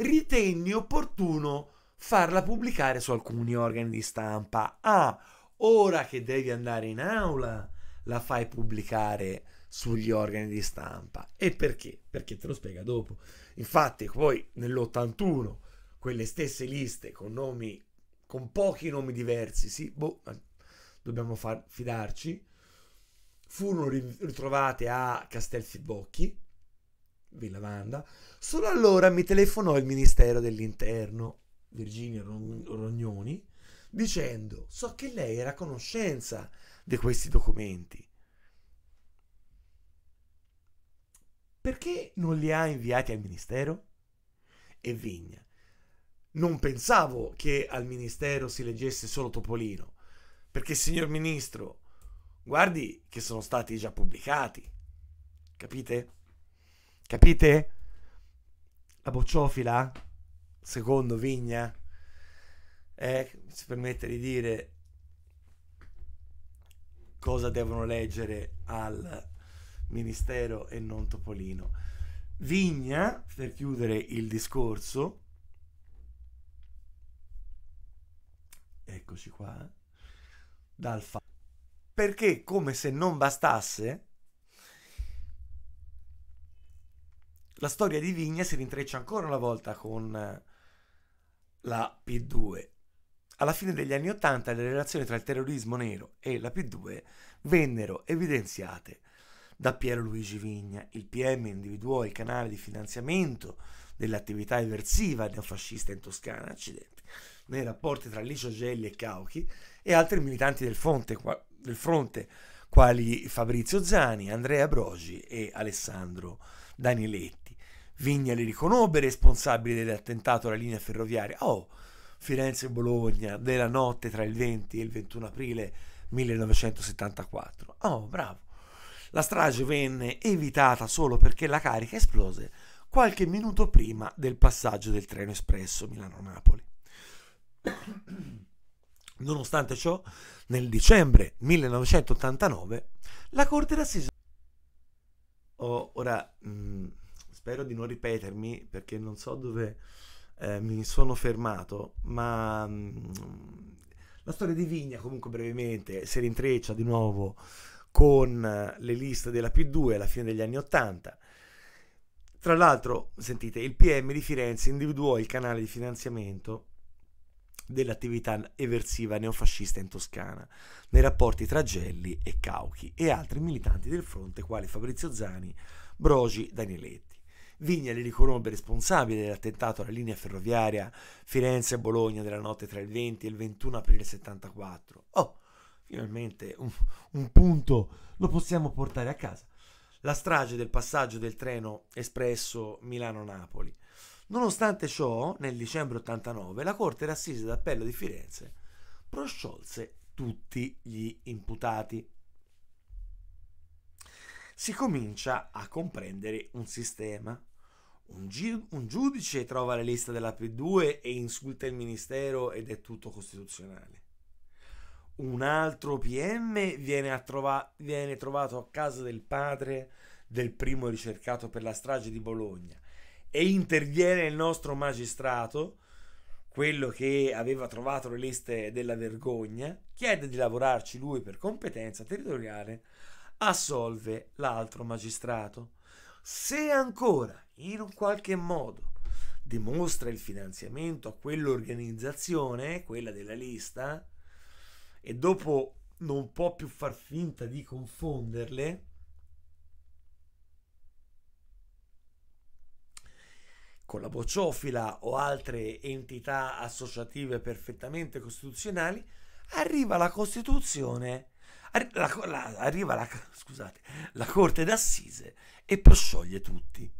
A: ritenni opportuno farla pubblicare su alcuni organi di stampa. Ah, ora che devi andare in aula, la fai pubblicare sugli organi di stampa. E perché? Perché te lo spiega dopo. Infatti, poi nell'81 quelle stesse liste con nomi con pochi nomi diversi, sì, boh, dobbiamo far, fidarci. Furono ritrovate a Castelfibocchi Villa Vanda, solo allora mi telefonò il Ministero dell'Interno, Virginia Rognoni, dicendo so che lei era a conoscenza di questi documenti. Perché non li ha inviati al Ministero? E Vigna. Non pensavo che al Ministero si leggesse solo Topolino, perché signor Ministro, guardi che sono stati già pubblicati. Capite? Capite? La bocciofila, secondo Vigna, è, si permette di dire cosa devono leggere al Ministero e non Topolino. Vigna, per chiudere il discorso, eccoci qua, dal fatto perché come se non bastasse, la storia di Vigna si rintreccia ancora una volta con eh, la P2. Alla fine degli anni Ottanta le relazioni tra il terrorismo nero e la P2 vennero evidenziate da Piero Luigi Vigna. Il PM individuò il canale di finanziamento dell'attività eversiva neofascista in Toscana, accidenti, nei rapporti tra Licio Gelli e Cauchi e altri militanti del fronte, del fronte quali Fabrizio Zani, Andrea Brogi e Alessandro Daniletti. Vigna li riconobbe responsabili dell'attentato alla linea ferroviaria. Oh, Firenze e Bologna, della notte tra il 20 e il 21 aprile 1974. Oh, bravo. La strage venne evitata solo perché la carica esplose qualche minuto prima del passaggio del treno espresso Milano-Napoli. Nonostante ciò, nel dicembre 1989 la Corte d'Assise... Oh, ora... Mh, mm, spero di non ripetermi perché non so dove eh, mi sono fermato, ma mh, mm, la storia di Vigna comunque brevemente si rintreccia di nuovo con eh, le liste della P2 alla fine degli anni Ottanta. Tra l'altro, sentite, il PM di Firenze individuò il canale di finanziamento dell'attività eversiva neofascista in Toscana, nei rapporti tra Gelli e Cauchi e altri militanti del fronte quali Fabrizio Zani, Brogi, Danieletti. Vigna li riconobbe responsabili dell'attentato alla linea ferroviaria Firenze-Bologna della notte tra il 20 e il 21 aprile 74. Oh, finalmente un, un punto lo possiamo portare a casa. La strage del passaggio del treno espresso Milano-Napoli. Nonostante ciò, nel dicembre 89, la Corte d'Assise d'Appello di Firenze prosciolse tutti gli imputati. Si comincia a comprendere un sistema. Un, gi- un giudice trova la lista della P2 e insulta il ministero ed è tutto costituzionale. Un altro PM viene, trova- viene trovato a casa del padre del primo ricercato per la strage di Bologna e interviene il nostro magistrato, quello che aveva trovato le liste della vergogna, chiede di lavorarci lui per competenza territoriale, assolve l'altro magistrato. Se ancora in un qualche modo dimostra il finanziamento a quell'organizzazione, quella della lista, e dopo non può più far finta di confonderle, con la bocciofila o altre entità associative perfettamente costituzionali, arriva la Costituzione, arri- la, la, arriva la, scusate, la Corte d'Assise e proscioglie tutti.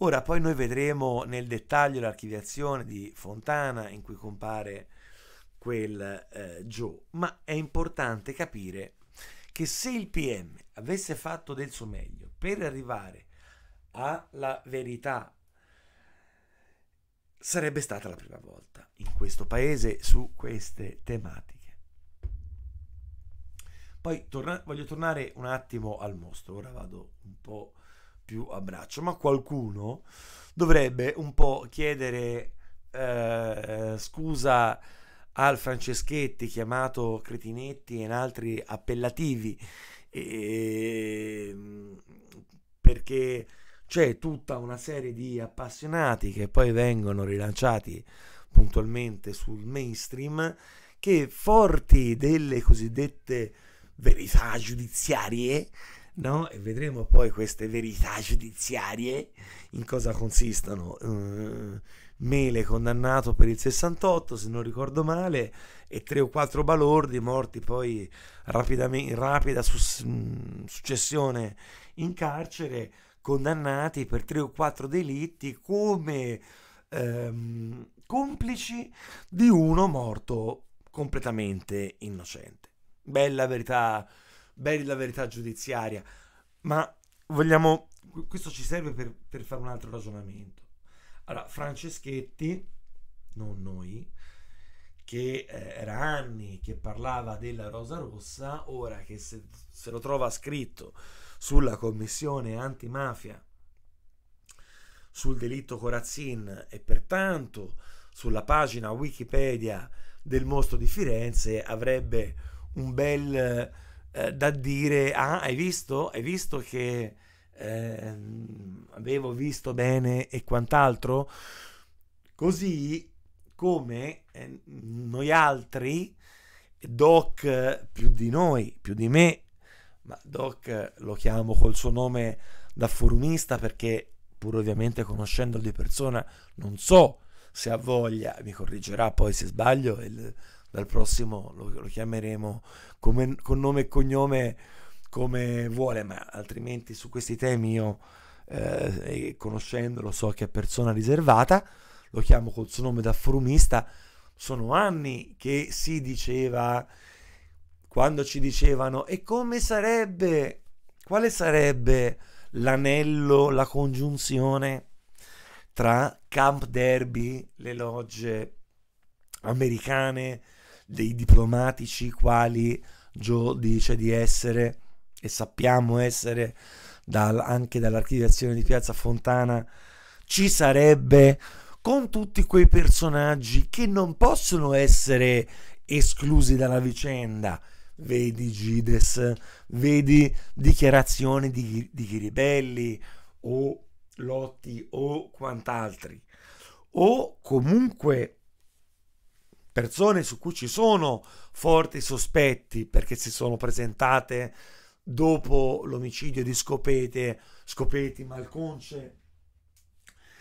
A: Ora poi noi vedremo nel dettaglio l'archiviazione di Fontana in cui compare quel eh, Joe, ma è importante capire che se il PM avesse fatto del suo meglio per arrivare alla verità, sarebbe stata la prima volta in questo paese su queste tematiche. Poi torna- voglio tornare un attimo al mostro, ora vado un po' più abbraccio, ma qualcuno dovrebbe un po' chiedere eh, scusa al Franceschetti, chiamato Cretinetti e in altri appellativi, e, ehm, perché c'è tutta una serie di appassionati che poi vengono rilanciati puntualmente sul mainstream che forti delle cosiddette verità giudiziarie no? E vedremo poi queste verità giudiziarie in cosa consistono. Uh, Mele condannato per il 68, se non ricordo male, e tre o quattro balordi morti poi in rapida sus- mm, successione in carcere, condannati per tre o quattro delitti come ehm, complici di uno morto completamente innocente. Bella verità belli la verità giudiziaria, ma vogliamo... Questo ci serve per, per fare un altro ragionamento. Allora, Franceschetti, non noi, che eh, era anni che parlava della Rosa Rossa, ora che se, se lo trova scritto sulla commissione antimafia sul delitto Corazzin e pertanto sulla pagina Wikipedia del mostro di Firenze avrebbe un bel eh, da dire, ah, hai visto? Hai visto che eh, avevo visto bene e quant'altro? Così come eh, noi altri, Doc più di noi, più di me, ma Doc lo chiamo col suo nome da forumista perché pur ovviamente conoscendolo di persona non so se ha voglia, mi correggerà poi se sbaglio, il dal prossimo lo, lo chiameremo come, con nome e cognome come vuole, ma altrimenti su questi temi io, eh, conoscendolo, so che è persona riservata, lo chiamo col suo nome da forumista, sono anni che si diceva, quando ci dicevano, e come sarebbe, quale sarebbe l'anello, la congiunzione tra Camp Derby, le logge americane, dei diplomatici quali Joe dice di essere e sappiamo essere dal, anche dall'archiviazione di Piazza Fontana, ci sarebbe con tutti quei personaggi che non possono essere esclusi dalla vicenda. Vedi Gides, vedi dichiarazioni di, di Ghiribelli o Lotti o quant'altri. O comunque persone su cui ci sono forti sospetti perché si sono presentate dopo l'omicidio di Scopete, Scopeti, Malconce,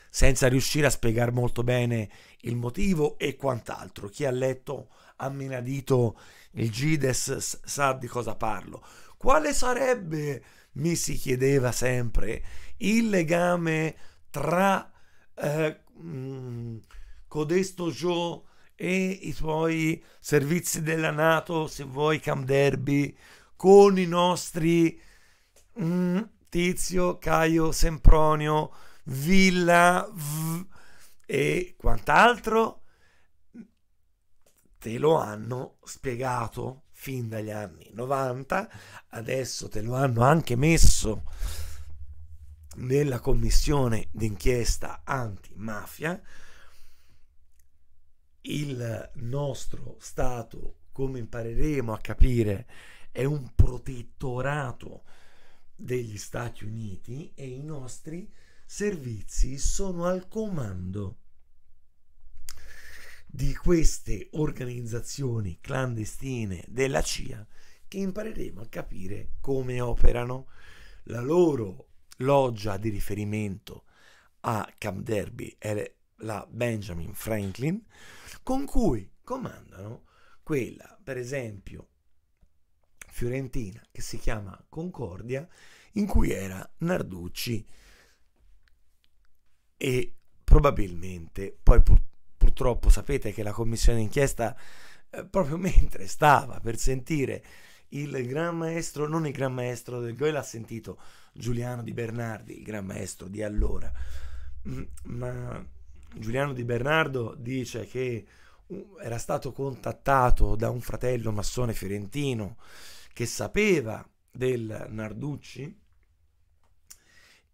A: senza riuscire a spiegare molto bene il motivo e quant'altro. Chi ha letto a menadito il Gides sa di cosa parlo. Quale sarebbe, mi si chiedeva sempre, il legame tra eh, mh, mm, codesto Joe e i suoi servizi della Nato, se vuoi, Camp Derby, con i nostri mm, Tizio, Caio, Sempronio, Villa v, e quant'altro, te lo hanno spiegato fin dagli anni 90, adesso te lo hanno anche messo nella commissione d'inchiesta antimafia, il nostro Stato, come impareremo a capire, è un protettorato degli Stati Uniti e i nostri servizi sono al comando di queste organizzazioni clandestine della CIA che impareremo a capire come operano. La loro loggia di riferimento a Camp Derby è la Benjamin Franklin, con cui comandano quella, per esempio, fiorentina che si chiama Concordia, in cui era Narducci e probabilmente poi pur, purtroppo sapete che la commissione d'inchiesta eh, proprio mentre stava per sentire il gran maestro, non il gran maestro del Goi, l'ha sentito Giuliano Di Bernardi, il gran maestro di allora, mm, ma Giuliano Di Bernardo dice che uh, era stato contattato da un fratello massone fiorentino che sapeva del Narducci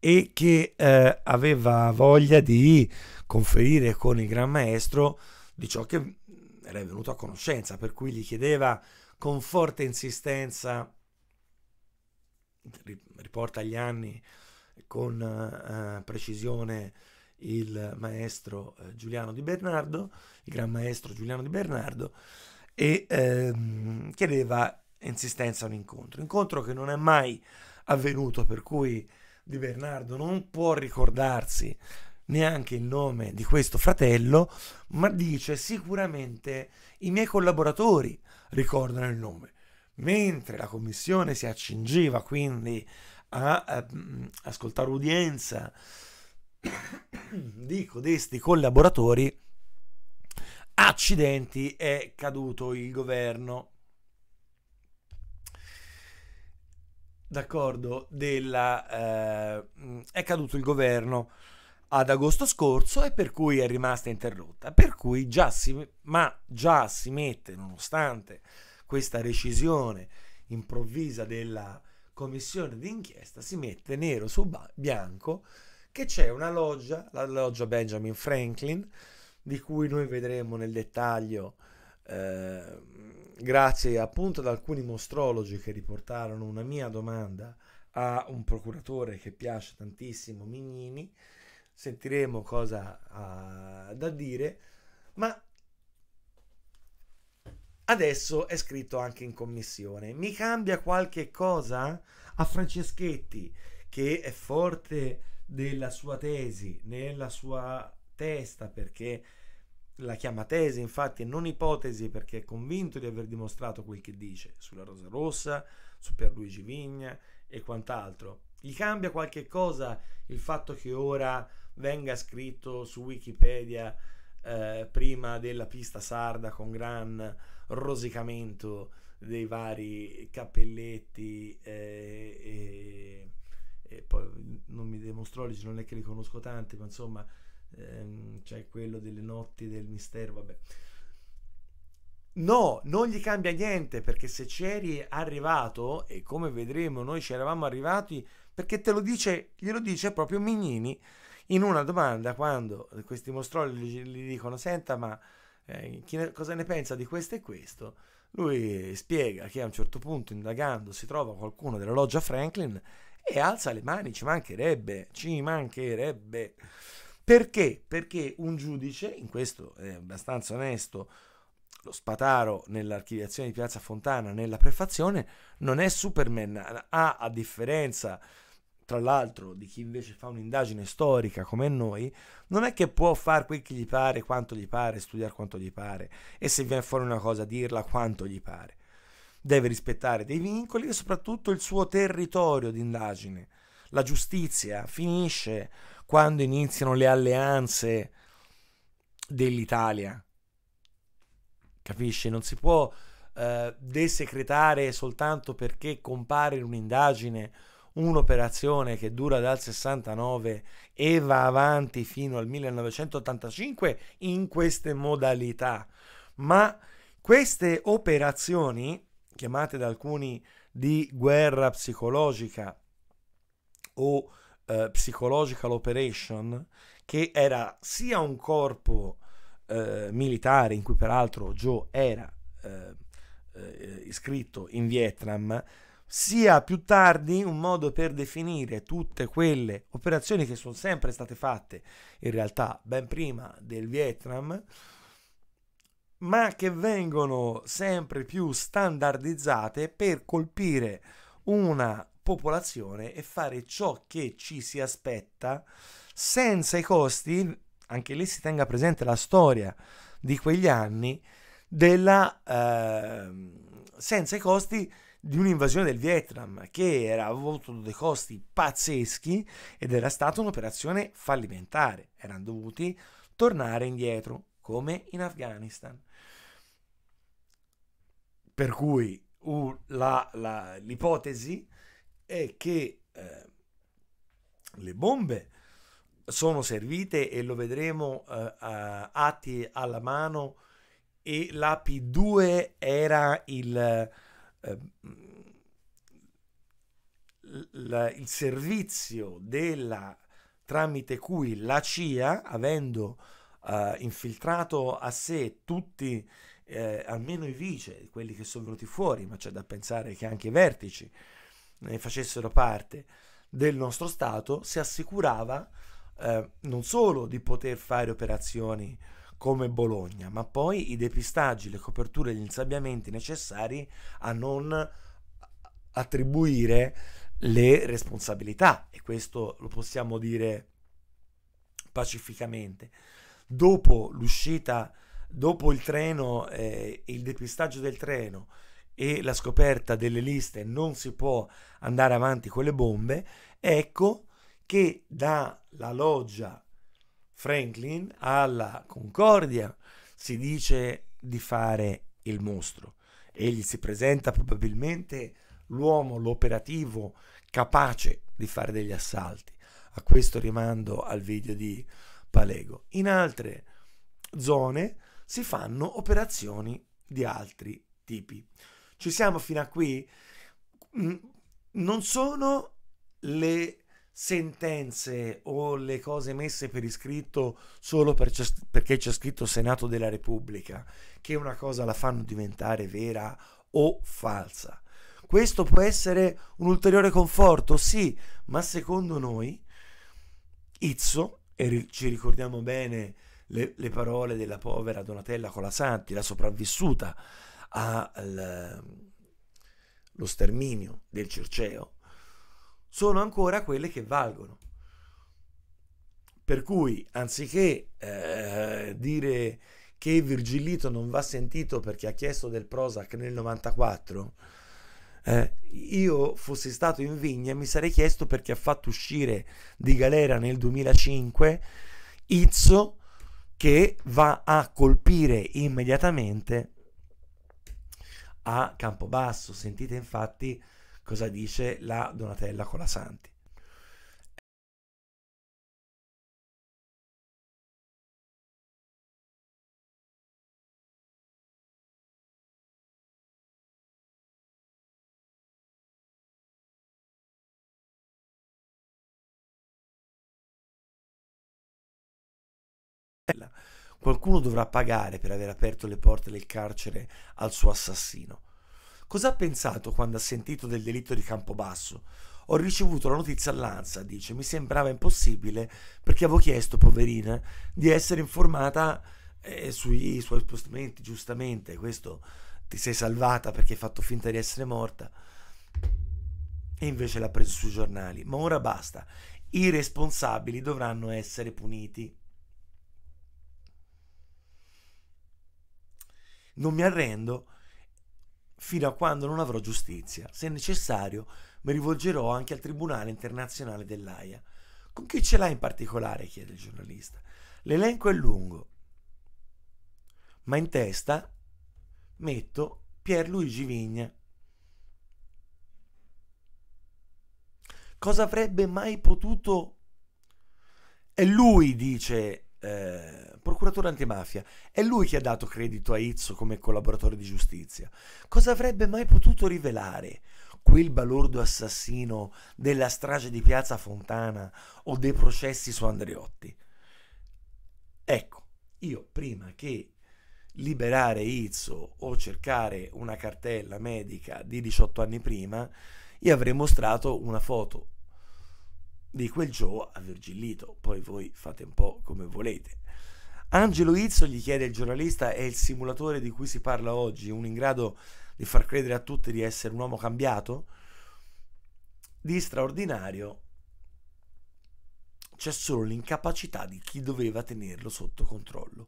A: e che eh, aveva voglia di conferire con il Gran Maestro di ciò che era venuto a conoscenza, per cui gli chiedeva con forte insistenza, riporta gli anni con eh, precisione, il maestro eh, Giuliano Di Bernardo, il gran maestro Giuliano Di Bernardo, e ehm, chiedeva insistenza a un incontro. Incontro che non è mai avvenuto, per cui Di Bernardo non può ricordarsi neanche il nome di questo fratello, ma dice sicuramente i miei collaboratori ricordano il nome. Mentre la commissione si accingeva quindi a, a, ehm, a ascoltare udienza, di codesti collaboratori, accidenti, è caduto il governo. D'accordo, della, eh, è caduto il governo ad agosto scorso e per cui è rimasta interrotta. Per cui già si, ma già si mette, nonostante questa rescisione improvvisa della commissione d'inchiesta, si mette nero su bianco che c'è una loggia, la loggia Benjamin Franklin, di cui noi vedremo nel dettaglio eh, grazie appunto ad alcuni mostrologi che riportarono una mia domanda a un procuratore che piace tantissimo, Mignini, sentiremo cosa ha da dire, ma adesso è scritto anche in commissione. Mi cambia qualche cosa a Franceschetti, che è forte della sua tesi nella sua testa perché la chiama tesi infatti e non ipotesi perché è convinto di aver dimostrato quel che dice sulla Rosa Rossa, su Pierluigi Vigna e quant'altro. Gli cambia qualche cosa il fatto che ora venga scritto su Wikipedia eh, prima della pista sarda con gran rosicamento dei vari cappelletti eh, e e poi non mi dei mostrologi non è che li conosco tanti, ma insomma ehm, c'è quello delle notti del mistero, vabbè. No, non gli cambia niente perché se c'eri arrivato, e come vedremo noi ci eravamo arrivati, perché te lo dice, glielo dice proprio Mignini in una domanda quando questi mostrolli gli dicono senta ma eh, ne, cosa ne pensa di questo e questo? Lui spiega che a un certo punto indagando si trova qualcuno della loggia Franklin e alza le mani, ci mancherebbe, ci mancherebbe. Perché? Perché un giudice, in questo è abbastanza onesto, lo Spataro nell'archiviazione di Piazza Fontana, nella prefazione, non è Superman, ha a differenza tra l'altro di chi invece fa un'indagine storica come noi, non è che può fare quel che gli pare, quanto gli pare, studiare quanto gli pare e se viene fuori una cosa dirla quanto gli pare deve rispettare dei vincoli e soprattutto il suo territorio di indagine. La giustizia finisce quando iniziano le alleanze dell'Italia. Capisci? Non si può eh, desecretare soltanto perché compare in un'indagine un'operazione che dura dal 69 e va avanti fino al 1985 in queste modalità. Ma queste operazioni chiamate da alcuni di guerra psicologica o eh, psychological operation, che era sia un corpo eh, militare in cui peraltro Joe era eh, eh, iscritto in Vietnam, sia più tardi un modo per definire tutte quelle operazioni che sono sempre state fatte in realtà ben prima del Vietnam ma che vengono sempre più standardizzate per colpire una popolazione e fare ciò che ci si aspetta senza i costi, anche lì si tenga presente la storia di quegli anni, della, eh, senza i costi di un'invasione del Vietnam che era, aveva avuto dei costi pazzeschi ed era stata un'operazione fallimentare, erano dovuti tornare indietro come in Afghanistan. Per cui uh, la, la, l'ipotesi è che eh, le bombe sono servite e lo vedremo eh, atti alla mano e la p 2 era il, eh, il, servizio della, tramite cui la CIA avendo eh, infiltrato a sé tutti i eh, almeno i vice, quelli che sono venuti fuori, ma c'è da pensare che anche i vertici ne facessero parte del nostro Stato, si assicurava eh, non solo di poter fare operazioni come Bologna, ma poi i depistaggi, le coperture, gli insabbiamenti necessari a non attribuire le responsabilità e questo lo possiamo dire pacificamente. Dopo l'uscita dopo il treno, eh, il depistaggio del treno e la scoperta delle liste non si può andare avanti con le bombe, ecco che dalla loggia Franklin alla Concordia si dice di fare il mostro. Egli si presenta probabilmente l'uomo, l'operativo capace di fare degli assalti. A questo rimando al video di Palego. In altre zone si fanno operazioni di altri tipi. Ci siamo fino a qui? Mm, non sono le sentenze o le cose messe per iscritto solo per c'è, perché c'è scritto Senato della Repubblica, che una cosa la fanno diventare vera o falsa. Questo può essere un ulteriore conforto, sì, ma secondo noi Izzo, e ci ricordiamo bene le, le parole della povera Donatella Colasanti, la sopravvissuta allo ehm, sterminio del Circeo, sono ancora quelle che valgono. Per cui, anziché eh, dire che Virgilito non va sentito perché ha chiesto del Prozac nel 94, eh, io fossi stato in vigna mi sarei chiesto perché ha fatto uscire di galera nel 2005 Izzo che va a colpire immediatamente a Campobasso. Sentite infatti cosa dice la Donatella Colasanti. Qualcuno dovrà pagare per aver aperto le porte del carcere al suo assassino. Cosa ha pensato quando ha sentito del delitto di Campobasso? Ho ricevuto la notizia all'Ansa, dice, mi sembrava impossibile perché avevo chiesto, poverina, di essere informata eh, sui suoi spostamenti, giustamente, questo ti sei salvata perché hai fatto finta di essere morta. E invece l'ha preso sui giornali. Ma ora basta, i responsabili dovranno essere puniti. non mi arrendo fino a quando non avrò giustizia. Se necessario, mi rivolgerò anche al Tribunale internazionale dell'AIA. Con chi ce l'ha in particolare? chiede il giornalista. L'elenco è lungo, ma in testa metto Pierluigi Vigna. Cosa avrebbe mai potuto... E lui, dice eh, procuratore antimafia. È lui che ha dato credito a Izzo come collaboratore di giustizia. Cosa avrebbe mai potuto rivelare quel balordo assassino della strage di Piazza Fontana o dei processi su Andreotti? Ecco, io prima che liberare Izzo o cercare una cartella medica di 18 anni prima, gli avrei mostrato una foto di quel Joe a Virgilito. Poi voi fate un po' come volete. Angelo Izzo gli chiede il giornalista è il simulatore di cui si parla oggi un in grado di far credere a tutti di essere un uomo cambiato? Di straordinario c'è solo l'incapacità di chi doveva tenerlo sotto controllo.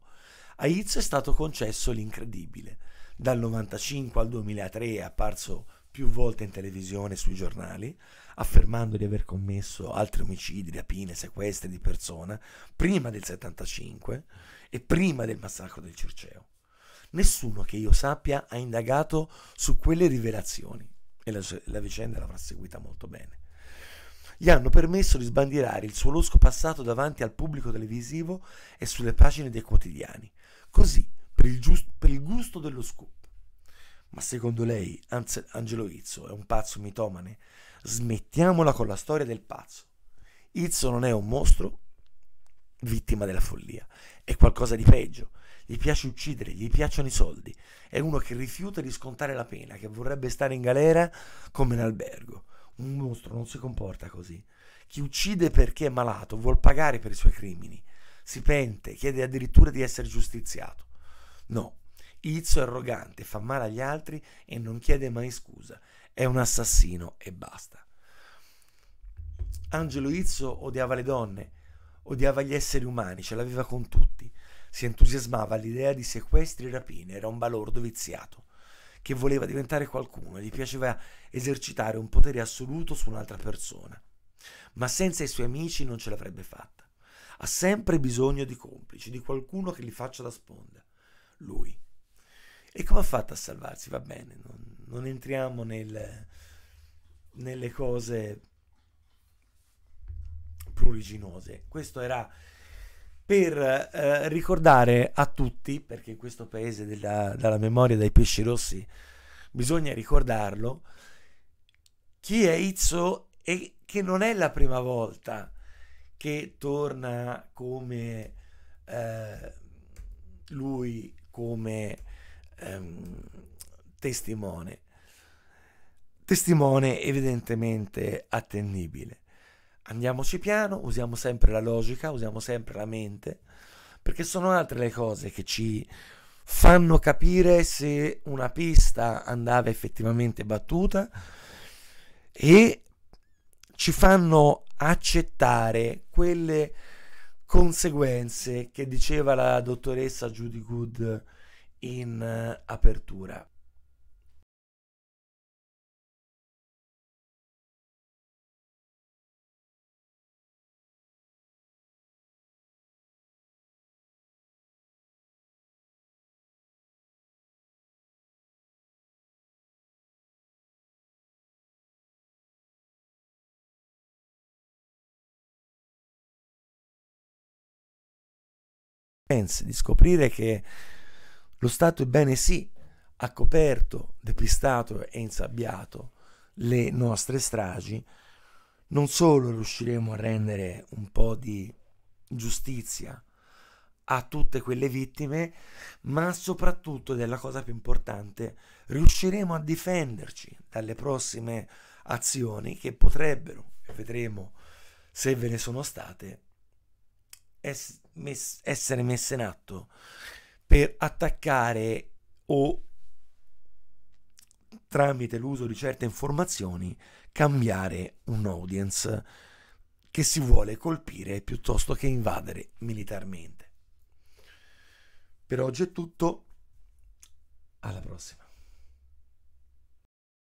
A: A Izzo è stato concesso l'incredibile. Dal 95 al 2003 è apparso più volte in televisione e sui giornali, affermando di aver commesso altri omicidi, rapine, sequestri di persona prima del 75 e prima del massacro del Circeo. Nessuno che io sappia ha indagato su quelle rivelazioni e la, la vicenda l'avrà seguita molto bene. Gli hanno permesso di sbandierare il suo losco passato davanti al pubblico televisivo e sulle pagine dei quotidiani, così per il, per il gusto dello scoop ma secondo lei Anze- Angelo Izzo è un pazzo mitomane? Smettiamola con la storia del pazzo. Izzo non è un mostro vittima della follia, è qualcosa di peggio. Gli piace uccidere, gli piacciono i soldi. È uno che rifiuta di scontare la pena, che vorrebbe stare in galera come in albergo. Un mostro non si comporta così. Chi uccide perché è malato vuol pagare per i suoi crimini. Si pente, chiede addirittura di essere giustiziato. No, Izzo è arrogante, fa male agli altri e non chiede mai scusa. È un assassino e basta. Angelo Izzo odiava le donne, odiava gli esseri umani, ce l'aveva con tutti. Si entusiasmava all'idea di sequestri e rapine, era un balordo viziato che voleva diventare qualcuno, gli piaceva esercitare un potere assoluto su un'altra persona. Ma senza i suoi amici non ce l'avrebbe fatta. Ha sempre bisogno di complici, di qualcuno che gli faccia da sponda. Lui e come ha fatto a salvarsi? Va bene, non, non entriamo nel, nelle cose pruriginose. Questo era per eh, ricordare a tutti, perché in questo paese della, dalla memoria dei pesci rossi bisogna ricordarlo, chi è Izzo e che non è la prima volta che torna come eh, lui, come ehm, testimone. Testimone evidentemente attendibile. Andiamoci piano, usiamo sempre la logica, usiamo sempre la mente, perché sono altre le cose che ci fanno capire se una pista andava effettivamente battuta e ci fanno accettare quelle conseguenze che diceva la dottoressa Judy Good in eh, apertura. di scoprire che lo Stato, ebbene sì, ha coperto, depistato e insabbiato le nostre stragi, non solo riusciremo a rendere un po' di giustizia a tutte quelle vittime, ma soprattutto, ed è la cosa più importante, riusciremo a difenderci dalle prossime azioni che potrebbero, e vedremo se ve ne sono state, essere messe in atto per attaccare o tramite l'uso di certe informazioni cambiare un audience che si vuole colpire piuttosto che invadere militarmente. Per oggi è tutto, alla prossima.